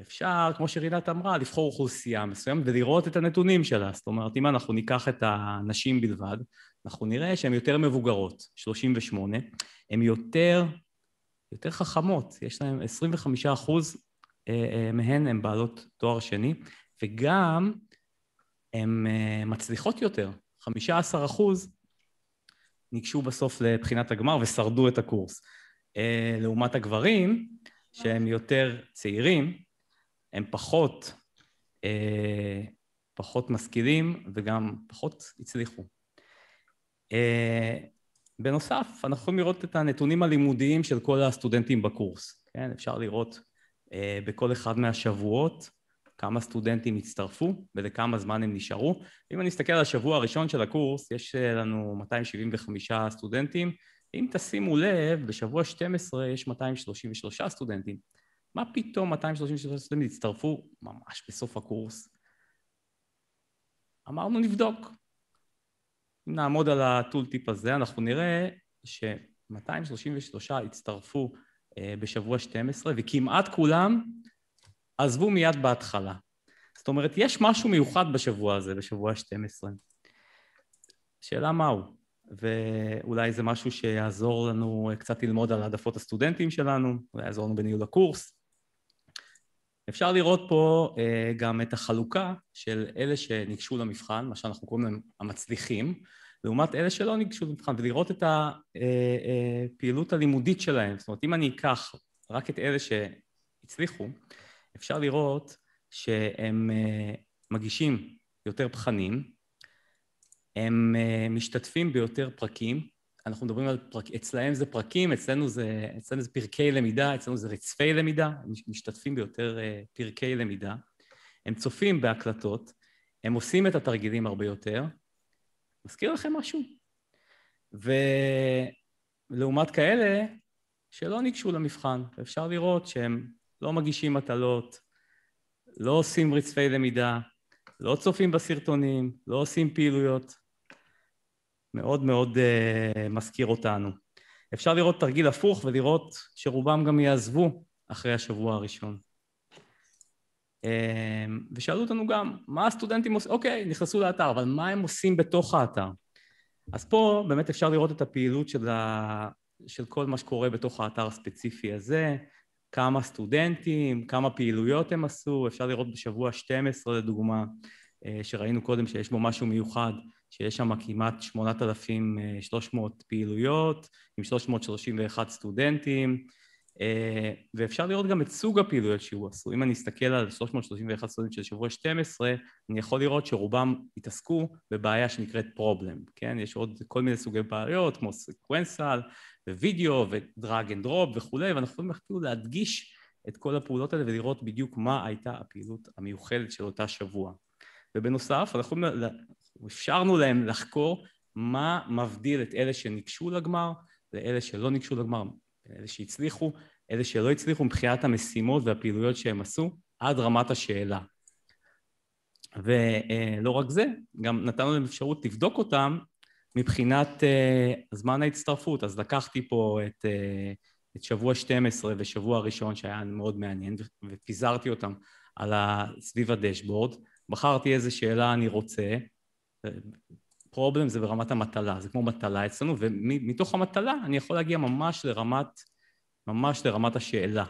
[SPEAKER 2] אפשר, כמו שרינת אמרה, לבחור אוכלוסייה מסוימת ולראות את הנתונים שלה. זאת אומרת, אם אנחנו ניקח את הנשים בלבד, אנחנו נראה שהן יותר מבוגרות, 38, הן יותר, יותר חכמות, יש להן 25 אחוז אה, אה, מהן הן בעלות תואר שני, וגם הן אה, מצליחות יותר, 15 אחוז ניגשו בסוף לבחינת הגמר ושרדו את הקורס. אה, לעומת הגברים, שהם יותר צעירים, הם פחות, אה, פחות משכילים וגם פחות הצליחו. אה, בנוסף, אנחנו יכולים לראות את הנתונים הלימודיים של כל הסטודנטים בקורס, כן? אפשר לראות בכל אחד מהשבועות כמה סטודנטים הצטרפו ולכמה זמן הם נשארו. אם אני אסתכל על השבוע הראשון של הקורס, יש אה, לנו 275 סטודנטים. אם תשימו לב, בשבוע 12 יש 233 סטודנטים. מה פתאום 233 סטודנטים הצטרפו ממש בסוף הקורס? אמרנו נבדוק. אם נעמוד על הטולטיפ הזה, אנחנו נראה ש-233 הצטרפו אה, בשבוע 12, וכמעט כולם עזבו מיד בהתחלה. זאת אומרת, יש משהו מיוחד בשבוע הזה, בשבוע ה-12. שאלה מהו, ואולי זה משהו שיעזור לנו אה, קצת ללמוד על העדפות הסטודנטים שלנו, אולי יעזור לנו בניהול הקורס. אפשר לראות פה אה, גם את החלוקה של אלה שניגשו למבחן, מה שאנחנו קוראים להם המצליחים, לעומת אלה שלא ניגשו למבחן, ולראות את הפעילות אה, אה, הלימודית שלהם. זאת אומרת, אם אני אקח רק את אלה שהצליחו, אפשר לראות שהם אה, מגישים יותר פחנים, הם אה, משתתפים ביותר פרקים, אנחנו מדברים על פרק, אצלהם זה פרקים, אצלנו זה, אצלנו זה פרקי למידה, אצלנו זה רצפי למידה, הם משתתפים ביותר אה, פרקי למידה, הם צופים בהקלטות, הם עושים את התרגילים הרבה יותר. מזכיר לכם משהו? ולעומת כאלה שלא ניגשו למבחן, אפשר לראות שהם לא מגישים מטלות, לא עושים רצפי למידה, לא צופים בסרטונים, לא עושים פעילויות. מאוד מאוד uh, מזכיר אותנו. אפשר לראות תרגיל הפוך ולראות שרובם גם יעזבו אחרי השבוע הראשון. אה, ושאלו אותנו גם, מה הסטודנטים עושים? אוקיי, נכנסו לאתר, אבל מה הם עושים בתוך האתר? אז פה באמת אפשר לראות את הפעילות של, ה... של כל מה שקורה בתוך האתר הספציפי הזה. כמה סטודנטים, כמה פעילויות הם עשו, אפשר לראות בשבוע 12 לדוגמה, אה, שראינו קודם שיש בו משהו מיוחד, שיש שם כמעט 8,300 אה, פעילויות עם 331 סטודנטים, אה, ואפשר לראות גם את סוג הפעילויות שהוא עשו. אם אני אסתכל על 331 סטודנטים של שבוע 12, אני יכול לראות שרובם התעסקו בבעיה שנקראת פרובלם, כן? יש עוד כל מיני סוגי בעיות, כמו סקוונסל, ווידאו, ודרג אנד דרופ וכולי, ואנחנו יכולים אפילו להדגיש את כל הפעולות האלה ולראות בדיוק מה הייתה הפעילות המיוחדת של אותה שבוע. ובנוסף, אנחנו אפשרנו להם לחקור מה מבדיל את אלה שניגשו לגמר לאלה שלא ניגשו לגמר, אלה שהצליחו, אלה שלא הצליחו מבחינת המשימות והפעילויות שהם עשו, עד רמת השאלה. ולא אה, רק זה, גם נתנו להם אפשרות לבדוק אותם מבחינת אה, זמן ההצטרפות. אז לקחתי פה את, אה, את שבוע 12 ושבוע הראשון שהיה מאוד מעניין, ופיזרתי אותם על סביב הדשבורד, בחרתי איזה שאלה אני רוצה, פרובלם זה ברמת המטלה, זה כמו מטלה אצלנו, ומתוך המטלה אני יכול להגיע ממש לרמת, ממש לרמת השאלה,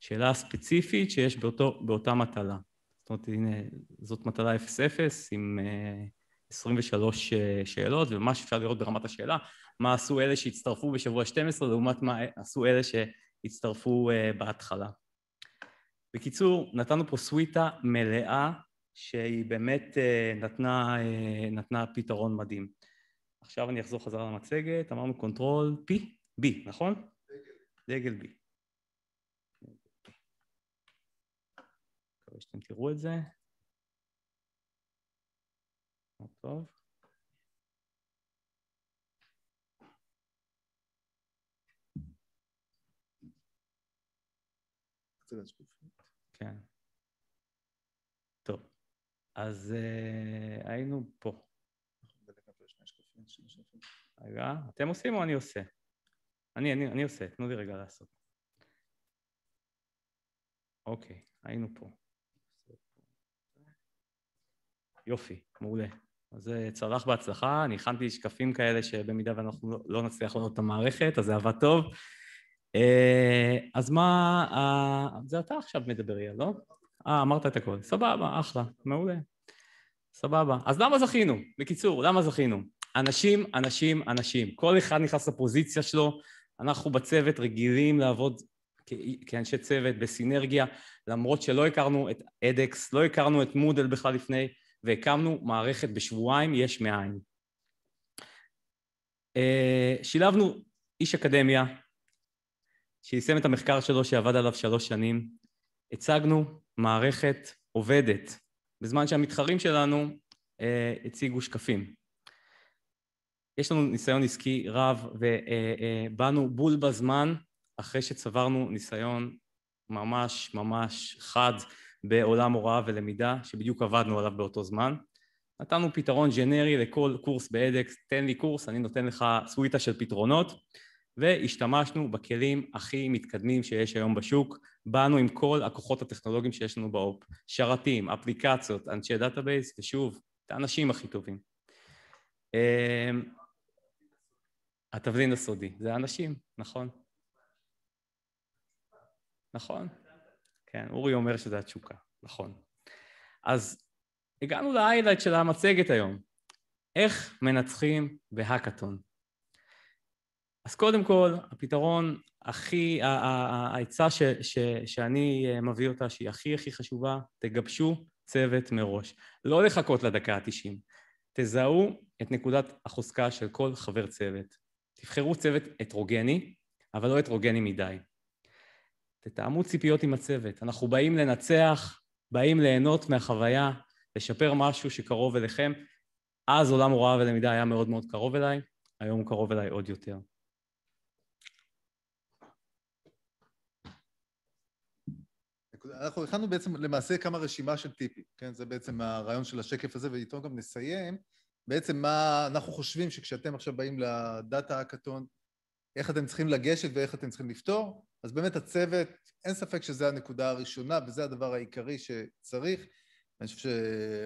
[SPEAKER 2] שאלה ספציפית שיש באותו, באותה מטלה. זאת אומרת, הנה, זאת מטלה 0-0 עם 23 אה, אה, שאלות, ומה שאפשר לראות ברמת השאלה, מה עשו אלה שהצטרפו בשבוע 12 לעומת מה עשו אלה שהצטרפו אה, בהתחלה. בקיצור, נתנו פה סוויטה מלאה שהיא באמת אה, נתנה, אה, נתנה פתרון מדהים. עכשיו אני אחזור חזרה למצגת, אמרנו קונטרול P, B, נכון? דגל. B. מקווה שאתם תראו את זה. טוב. כן. אז uh, היינו פה. רגע, אתם עושים או אני עושה? אני, אני, אני עושה, תנו לי רגע לעשות. אוקיי, היינו פה. יופי, מעולה. אז אה, צלח בהצלחה, אני הכנתי שקפים כאלה שבמידה ואנחנו לא, לא נצליח לראות את המערכת, אז זה עבד טוב. אה, אז מה, זה אתה עכשיו מדבר, יא, לא? אה, אמרת את הכל. סבבה, אחלה, מעולה. סבבה. אז למה זכינו? בקיצור, למה זכינו? אנשים, אנשים, אנשים. כל אחד נכנס לפוזיציה שלו. אנחנו בצוות רגילים לעבוד כאנשי צוות בסינרגיה, למרות שלא הכרנו את אדקס, לא הכרנו את מודל בכלל לפני, והקמנו מערכת בשבועיים יש מאין. אה, שילבנו איש אקדמיה, שיישם את המחקר שלו שעבד עליו שלוש שנים, הצגנו מערכת עובדת, בזמן שהמתחרים שלנו אה, הציגו שקפים. יש לנו ניסיון עסקי רב ובאנו אה, אה, בול בזמן אחרי שצברנו ניסיון ממש ממש חד בעולם הוראה ולמידה שבדיוק עבדנו עליו באותו זמן. נתנו פתרון ג'נרי לכל קורס באדקס, תן לי קורס, אני נותן לך סוויטה של פתרונות. והשתמשנו בכלים הכי מתקדמים שיש היום בשוק, באנו עם כל הכוחות הטכנולוגיים שיש לנו באופ, שרתים, אפליקציות, אנשי דאטאבייס, ושוב, את האנשים הכי טובים. אמ, התבלין הסודי, זה האנשים, נכון? נכון? כן, אורי אומר שזה התשוקה, נכון. אז הגענו להיילייט של המצגת היום, איך מנצחים בהאקתון. אז קודם כל, הפתרון הכי, העצה שאני אה, מביא אותה, שהיא הכי הכי חשובה, תגבשו צוות מראש. לא לחכות לדקה ה-90. תזהו את נקודת החוזקה של כל חבר צוות. תבחרו צוות הטרוגני, אבל לא הטרוגני מדי. תתאמו ציפיות עם הצוות. אנחנו באים לנצח, באים ליהנות מהחוויה, לשפר משהו שקרוב אליכם. אז עולם הוראה ולמידה היה מאוד מאוד קרוב אליי, היום הוא קרוב אליי עוד יותר.
[SPEAKER 3] אנחנו הכנו בעצם למעשה כמה רשימה של טיפים, כן? זה בעצם הרעיון של השקף הזה, ואיתו גם נסיים. בעצם מה אנחנו חושבים שכשאתם עכשיו באים לדאטה האקתון, איך אתם צריכים לגשת ואיך אתם צריכים לפתור, אז באמת הצוות, אין ספק שזו הנקודה הראשונה וזה הדבר העיקרי שצריך. אני חושב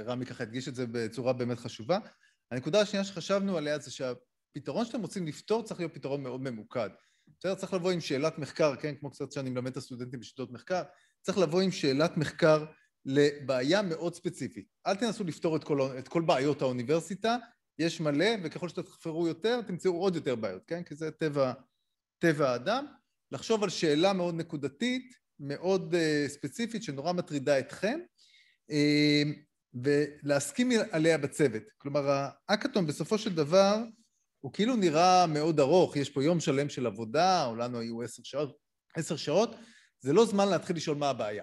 [SPEAKER 3] שרמי ככה הדגיש את זה בצורה באמת חשובה. הנקודה השנייה שחשבנו עליה זה שהפתרון שאתם רוצים לפתור צריך להיות פתרון מאוד ממוקד. בסדר? צריך לבוא עם שאלת מחקר, כן? כמו קצת שאני מלמד את הסטודנטים בשיטות מחקר. צריך לבוא עם שאלת מחקר לבעיה מאוד ספציפית. אל תנסו לפתור את כל, את כל בעיות האוניברסיטה, יש מלא, וככל שתחפרו יותר, תמצאו עוד יותר בעיות, כן? כי זה טבע, טבע האדם. לחשוב על שאלה מאוד נקודתית, מאוד uh, ספציפית, שנורא מטרידה אתכם, uh, ולהסכים עליה בצוות. כלומר, האקתון בסופו של דבר, הוא כאילו נראה מאוד ארוך, יש פה יום שלם של עבודה, או לנו היו עשר שעות, עשר שעות, זה לא זמן להתחיל לשאול מה הבעיה.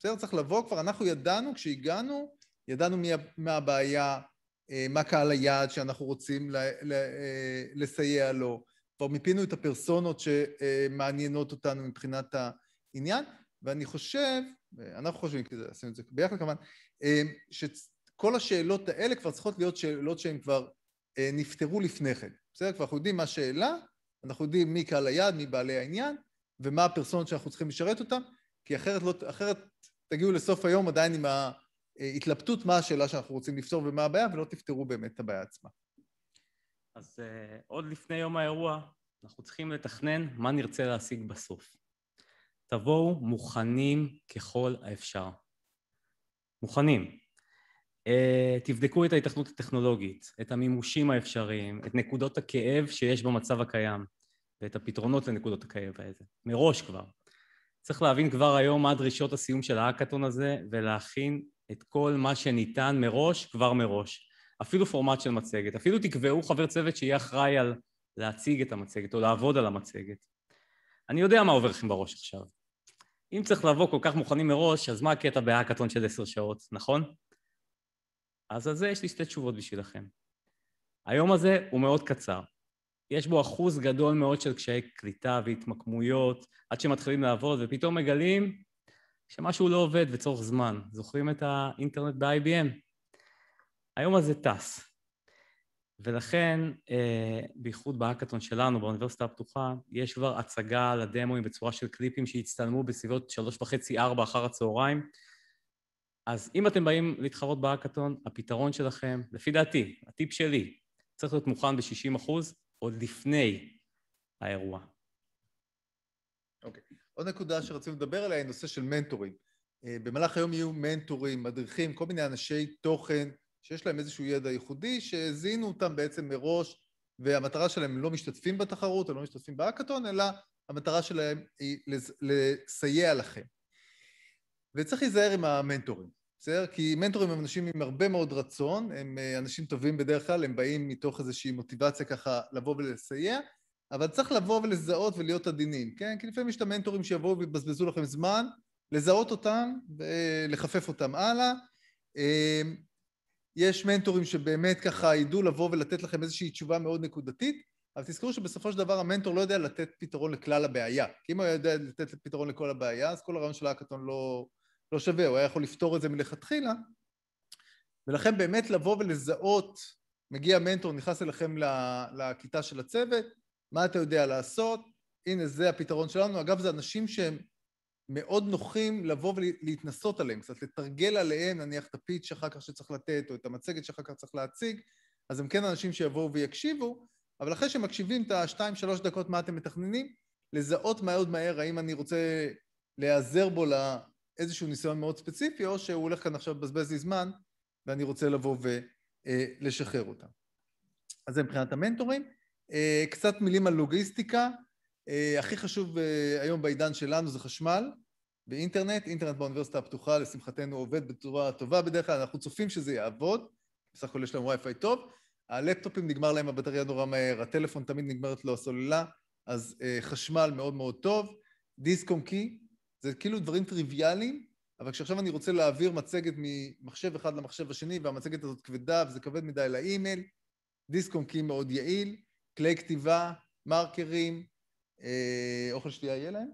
[SPEAKER 3] בסדר? צריך לבוא כבר, אנחנו ידענו, כשהגענו, ידענו מה הבעיה, אה, מה קהל היעד שאנחנו רוצים אה, לסייע לו, כבר מיפינו את הפרסונות שמעניינות אותנו מבחינת העניין, ואני חושב, אנחנו חושבים, כי עשינו את זה ביחד כמובן, אה, שכל השאלות האלה כבר צריכות להיות שאלות שהן כבר נפתרו לפני כן. בסדר? כבר אנחנו יודעים מה השאלה, אנחנו יודעים מי קהל היעד, מי בעלי העניין, ומה הפרסונות שאנחנו צריכים לשרת אותן, כי אחרת, לא, אחרת תגיעו לסוף היום עדיין עם ההתלבטות מה השאלה שאנחנו רוצים לפתור ומה הבעיה, ולא תפתרו באמת את הבעיה עצמה.
[SPEAKER 2] אז uh, עוד לפני יום האירוע, אנחנו צריכים לתכנן מה נרצה להשיג בסוף. תבואו מוכנים ככל האפשר. מוכנים. Uh, תבדקו את ההיתכנות הטכנולוגית, את המימושים האפשריים, את נקודות הכאב שיש במצב הקיים. ואת הפתרונות לנקודות הכאב האלה, מראש כבר. צריך להבין כבר היום מה דרישות הסיום של ההאקתון הזה ולהכין את כל מה שניתן מראש, כבר מראש. אפילו פורמט של מצגת, אפילו תקבעו חבר צוות שיהיה אחראי על להציג את המצגת או לעבוד על המצגת. אני יודע מה עובר לכם בראש עכשיו. אם צריך לבוא כל כך מוכנים מראש, אז מה הקטע בהאקתון של עשר שעות, נכון? אז על זה יש לי שתי תשובות בשבילכם. היום הזה הוא מאוד קצר. יש בו אחוז גדול מאוד של קשיי קליטה והתמקמויות, עד שמתחילים לעבוד, ופתאום מגלים שמשהו לא עובד וצורך זמן. זוכרים את האינטרנט ב-IBM? היום הזה טס. ולכן, אה, בייחוד בהאקתון שלנו, באוניברסיטה הפתוחה, יש כבר הצגה לדמוים בצורה של קליפים שהצטלמו בסביבות שלוש וחצי, ארבע אחר הצהריים. אז אם אתם באים להתחרות בהאקתון, הפתרון שלכם, לפי דעתי, הטיפ שלי, צריך להיות מוכן ב-60 אחוז, עוד לפני האירוע.
[SPEAKER 3] אוקיי. Okay. עוד נקודה שרצינו לדבר עליה היא נושא של מנטורים. אה, במהלך היום יהיו מנטורים, מדריכים, כל מיני אנשי תוכן שיש להם איזשהו ידע ייחודי, שהזינו אותם בעצם מראש, והמטרה שלהם, הם לא משתתפים בתחרות, הם לא משתתפים באקתון, אלא המטרה שלהם היא לסייע לכם. וצריך להיזהר עם המנטורים. בסדר? כי מנטורים הם אנשים עם הרבה מאוד רצון, הם אה, אנשים טובים בדרך כלל, הם באים מתוך איזושהי מוטיבציה ככה לבוא ולסייע, אבל צריך לבוא ולזהות ולהיות עדינים, כן? כי לפעמים יש את המנטורים שיבואו ויבזבזו לכם זמן, לזהות אותם ולחפף אותם הלאה. אה, יש מנטורים שבאמת ככה ידעו לבוא ולתת לכם איזושהי תשובה מאוד נקודתית, אבל תזכרו שבסופו של דבר המנטור לא יודע לתת פתרון לכלל הבעיה. כי אם הוא יודע לתת פתרון לכל הבעיה, אז כל הרעיון של האקתון לא, לא שווה, הוא היה יכול לפתור את זה מלכתחילה. ולכן באמת לבוא ולזהות, מגיע מנטור, נכנס אליכם לכיתה של הצוות, מה אתה יודע לעשות, הנה זה הפתרון שלנו. אגב, זה אנשים שהם מאוד נוחים לבוא ולהתנסות עליהם, קצת לתרגל עליהם, נניח את הפיץ' שאחר כך שצריך לתת, או את המצגת שאחר כך צריך להציג, אז הם כן אנשים שיבואו ויקשיבו, אבל אחרי שמקשיבים את השתיים, שלוש דקות מה אתם מתכננים, לזהות מאוד מהר האם אני רוצה להיעזר בו איזשהו ניסיון מאוד ספציפי, או שהוא הולך כאן עכשיו לבזבז לי זמן ואני רוצה לבוא ולשחרר אה, אותם. אז זה מבחינת המנטורים. אה, קצת מילים על לוגיסטיקה. אה, הכי חשוב היום בעידן שלנו זה חשמל ואינטרנט. אינטרנט באוניברסיטה הפתוחה, לשמחתנו, עובד בצורה טובה בדרך כלל, אנחנו צופים שזה יעבוד. בסך הכל יש לנו וי-פיי טוב. הלפטופים נגמר להם הבטריה נורא מהר, הטלפון תמיד נגמרת לו הסוללה, אז חשמל מאוד מאוד טוב. דיסק און קי, זה כאילו דברים טריוויאליים, אבל כשעכשיו אני רוצה להעביר מצגת ממחשב אחד למחשב השני, והמצגת הזאת כבדה וזה כבד מדי לאימייל, דיסק עומקים מאוד יעיל, כלי כתיבה, מרקרים, אה, אוכל שתייה יהיה להם?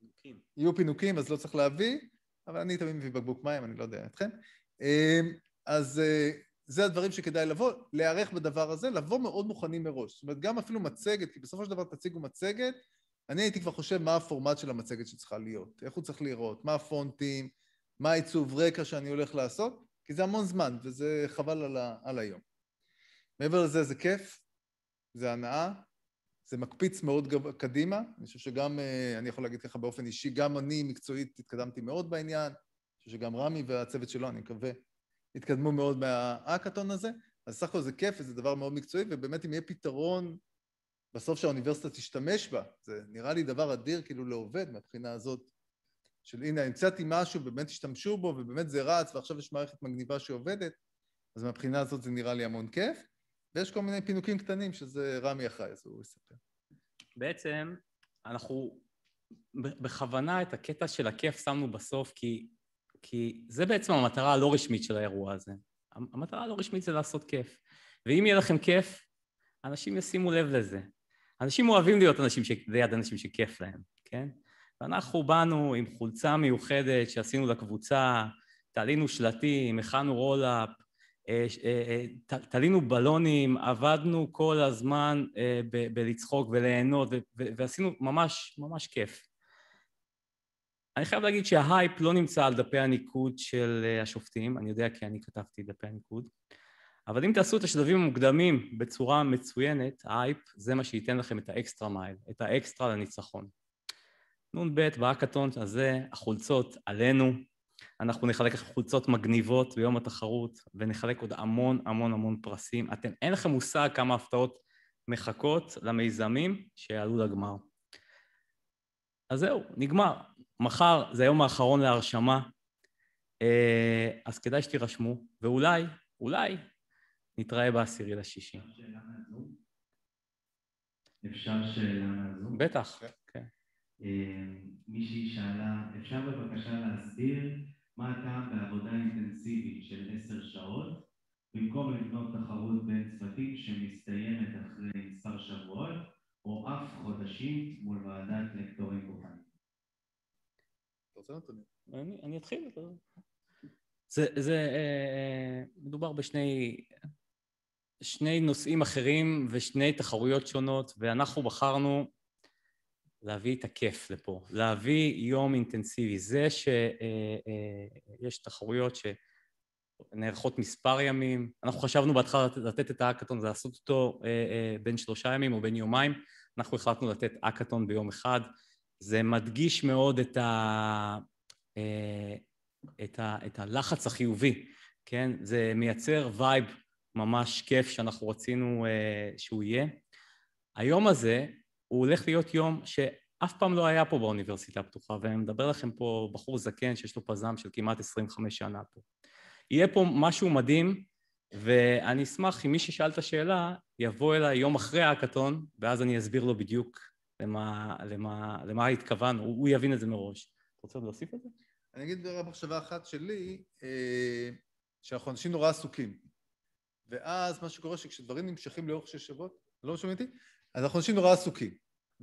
[SPEAKER 3] פינוקים. יהיו פינוקים, אז לא צריך להביא, אבל אני תמיד מביא בקבוק מים, אני לא יודע אתכם. אה, אז אה, זה הדברים שכדאי לבוא, להיערך בדבר הזה, לבוא מאוד מוכנים מראש. זאת אומרת, גם אפילו מצגת, כי בסופו של דבר תציגו מצגת, אני הייתי כבר חושב מה הפורמט של המצגת שצריכה להיות, איך הוא צריך לראות, מה הפונטים, מה העיצוב רקע שאני הולך לעשות, כי זה המון זמן וזה חבל על, ה, על היום. מעבר לזה זה כיף, זה הנאה, זה מקפיץ מאוד גב, קדימה, אני חושב שגם, אה, אני יכול להגיד ככה באופן אישי, גם אני מקצועית התקדמתי מאוד בעניין, אני חושב שגם רמי והצוות שלו, אני מקווה, התקדמו מאוד מהאקתון הזה, אז סך הכל זה כיף וזה דבר מאוד מקצועי, ובאמת אם יהיה פתרון בסוף שהאוניברסיטה תשתמש בה. זה נראה לי דבר אדיר כאילו לעובד מהבחינה הזאת, של הנה המצאתי משהו, באמת השתמשו בו, ובאמת זה רץ, ועכשיו יש מערכת מגניבה שעובדת, אז מהבחינה הזאת זה נראה לי המון כיף, ויש כל מיני פינוקים קטנים שזה רמי אחראי, אז הוא יספר. בעצם
[SPEAKER 2] אנחנו בכוונה את הקטע של הכיף שמנו בסוף, כי, כי זה בעצם המטרה הלא רשמית של האירוע הזה. המטרה הלא רשמית זה לעשות כיף. ואם יהיה לכם כיף, אנשים ישימו לב לזה. אנשים אוהבים להיות אנשים ש... ליד אנשים שכיף להם, כן? ואנחנו באנו עם חולצה מיוחדת שעשינו לקבוצה, תלינו שלטים, הכנו רולאפ, אה, אה, אה, תלינו בלונים, עבדנו כל הזמן ב- בלצחוק וליהנות, ו- ו- ועשינו ממש ממש כיף. אני חייב להגיד שההייפ לא נמצא על דפי הניקוד של השופטים, אני יודע כי אני כתבתי דפי הניקוד, אבל אם תעשו את השלבים המוקדמים בצורה מצוינת, האייפ זה מה שייתן לכם את האקסטרה מייל, את האקסטרה לניצחון. נ"ב בהאקתון הזה, החולצות עלינו, אנחנו נחלק חולצות מגניבות ביום התחרות ונחלק עוד המון המון המון פרסים. אתם, אין לכם מושג כמה הפתעות מחכות למיזמים שיעלו לגמר. אז זהו, נגמר. מחר זה היום האחרון להרשמה, אה, אז כדאי שתירשמו, ואולי, אולי, נתראה בעשירי לשישי. אפשר שאלה מהזום? בטח, כן. כן. אמ, מישהי שאלה, אפשר בבקשה להסביר מה הטעם בעבודה אינטנסיבית של עשר שעות במקום לבנות תחרות בין צוותים שמסתיימת אחרי מספר שבועות או אף חודשים מול ועדת לקטורים בוחנים? אני אתחיל. זה, זה, אה, אה, מדובר בשני שני נושאים אחרים ושני תחרויות שונות, ואנחנו בחרנו להביא את הכיף לפה, להביא יום אינטנסיבי. זה שיש אה, אה, תחרויות שנערכות מספר ימים, אנחנו חשבנו בהתחלה לתת את האקתון, זה לעשות אותו אה, אה, בין שלושה ימים או בין יומיים, אנחנו החלטנו לתת אקתון ביום אחד. זה מדגיש מאוד את, ה... אה, את, ה... את הלחץ החיובי, כן? זה מייצר וייב ממש כיף שאנחנו רצינו uh, שהוא יהיה. היום הזה הוא הולך להיות יום שאף פעם לא היה פה באוניברסיטה הפתוחה, ואני מדבר לכם פה בחור זקן שיש לו פזם של כמעט 25 שנה פה. יהיה פה משהו מדהים, ואני אשמח אם מי ששאל את השאלה יבוא אליי יום אחרי האקתון, ואז אני אסביר לו בדיוק למה, למה, למה התכוונו, הוא, הוא יבין את זה מראש. אתה רוצה להוסיף את זה?
[SPEAKER 3] אני אגיד רק מחשבה אחת שלי, אה, שאנחנו אנשים נורא עסוקים. ואז מה שקורה שכשדברים נמשכים לאורך שש שבועות, לא שומעים אותי? אז אנחנו אנשים נורא עסוקים.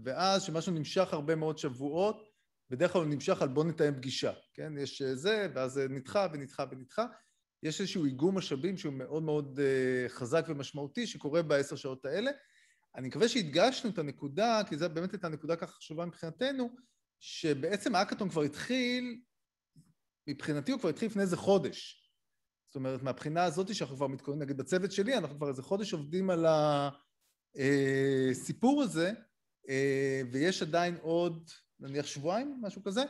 [SPEAKER 3] ואז כשמשהו נמשך הרבה מאוד שבועות, בדרך כלל הוא נמשך על בוא נתאם פגישה, כן? יש אה, זה, ואז זה נדחה ונדחה ונדחה. יש איזשהו איגום משאבים שהוא מאוד מאוד אה, חזק ומשמעותי שקורה בעשר שעות האלה. אני מקווה שהדגשנו את הנקודה, כי זו באמת הייתה נקודה ככה חשובה מבחינתנו, שבעצם האקתון כבר התחיל, מבחינתי הוא כבר התחיל לפני איזה חודש. זאת אומרת, מהבחינה הזאת שאנחנו כבר מתכוננים, נגיד בצוות שלי, אנחנו כבר איזה חודש עובדים על הסיפור אה, הזה, אה, ויש עדיין עוד, נניח שבועיים, משהו כזה,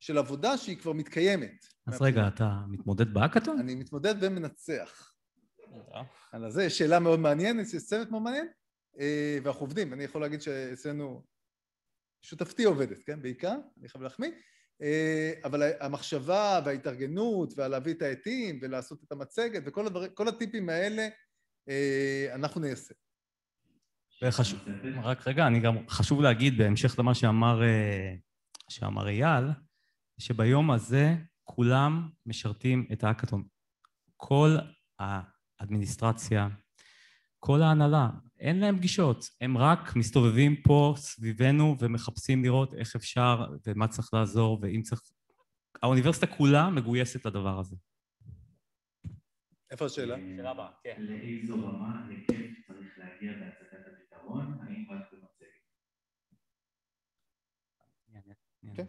[SPEAKER 3] של עבודה שהיא כבר מתקיימת. אז רגע,
[SPEAKER 2] אתה מתמודד באקאטון?
[SPEAKER 3] אני מתמודד ומנצח. אה. על זה, שאלה מאוד מעניינת, יש צוות מאוד מעניין, ואנחנו עובדים. אני יכול להגיד שאצלנו שותפתי עובדת, כן, בעיקר, אני חייב להחמיא. אה, אבל המחשבה וההתארגנות והלהביא את העטים ולעשות את המצגת וכל הדבר, כל הטיפים האלה אה, אנחנו נעשה.
[SPEAKER 2] וחשוב, רק רגע, אני גם חשוב להגיד בהמשך למה שאמר, אה, שאמר אייל, שביום הזה כולם משרתים את ההאקתון. כל האדמיניסטרציה, כל ההנהלה, אין להם פגישות, הם רק מסתובבים פה סביבנו ומחפשים לראות איך אפשר ומה צריך לעזור ואם צריך... האוניברסיטה כולה מגויסת לדבר הזה.
[SPEAKER 3] איפה השאלה? אה, שאלה הבאה, כן. לאיזו רמה היקף
[SPEAKER 1] צריך להגיע בהצגת הפתרון, האם רק במצגת?
[SPEAKER 3] כן,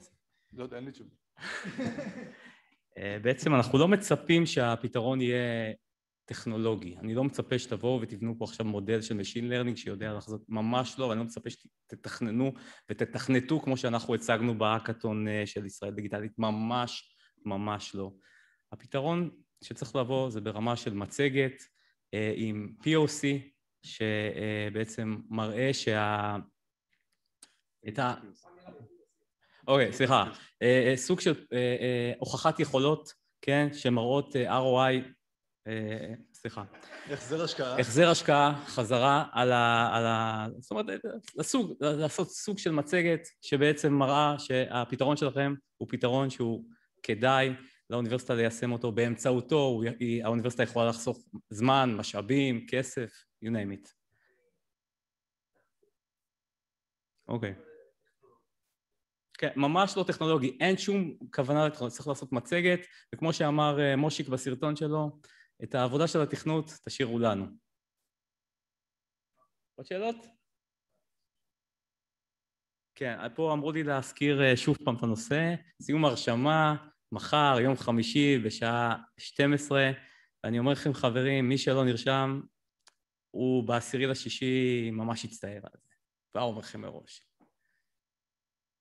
[SPEAKER 3] לא יודע, אין לי תשובה. <laughs> אה,
[SPEAKER 2] בעצם אנחנו לא מצפים שהפתרון יהיה טכנולוגי. אני לא מצפה שתבואו ותבנו פה עכשיו מודל של Machine Learning שיודע לחזות, ממש לא, אבל אני לא מצפה שתתכננו ותתכנתו כמו שאנחנו הצגנו בהאקתון אה, של ישראל דיגיטלית, ממש ממש לא. הפתרון שצריך לבוא זה ברמה של מצגת אה, עם POC, שבעצם אה, מראה שה... את ה... אוקיי, סליחה. סוג של הוכחת יכולות, כן, שמראות ROI אה, סליחה.
[SPEAKER 3] החזר השקעה. החזר
[SPEAKER 2] השקעה, חזרה על ה... על ה זאת אומרת, לסוג, לעשות סוג של מצגת שבעצם מראה שהפתרון שלכם הוא פתרון שהוא כדאי לאוניברסיטה ליישם אותו באמצעותו, הוא, היא, האוניברסיטה יכולה לחסוך זמן, משאבים, כסף, you name it. אוקיי. Okay. כן, ממש לא טכנולוגי, אין שום כוונה, צריך לעשות מצגת, וכמו שאמר אה, מושיק בסרטון שלו, את העבודה של התכנות תשאירו לנו. עוד שאלות? כן, פה אמרו לי להזכיר אה, שוב פעם את הנושא, סיום הרשמה, מחר, יום חמישי, בשעה 12. ואני אומר לכם, חברים, מי שלא נרשם, הוא בעשירי לשישי ממש יצטער על זה. כבר אומר לכם מראש.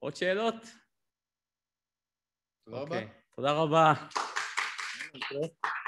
[SPEAKER 2] עוד שאלות? תודה okay. רבה. אוקיי, תודה
[SPEAKER 3] רבה.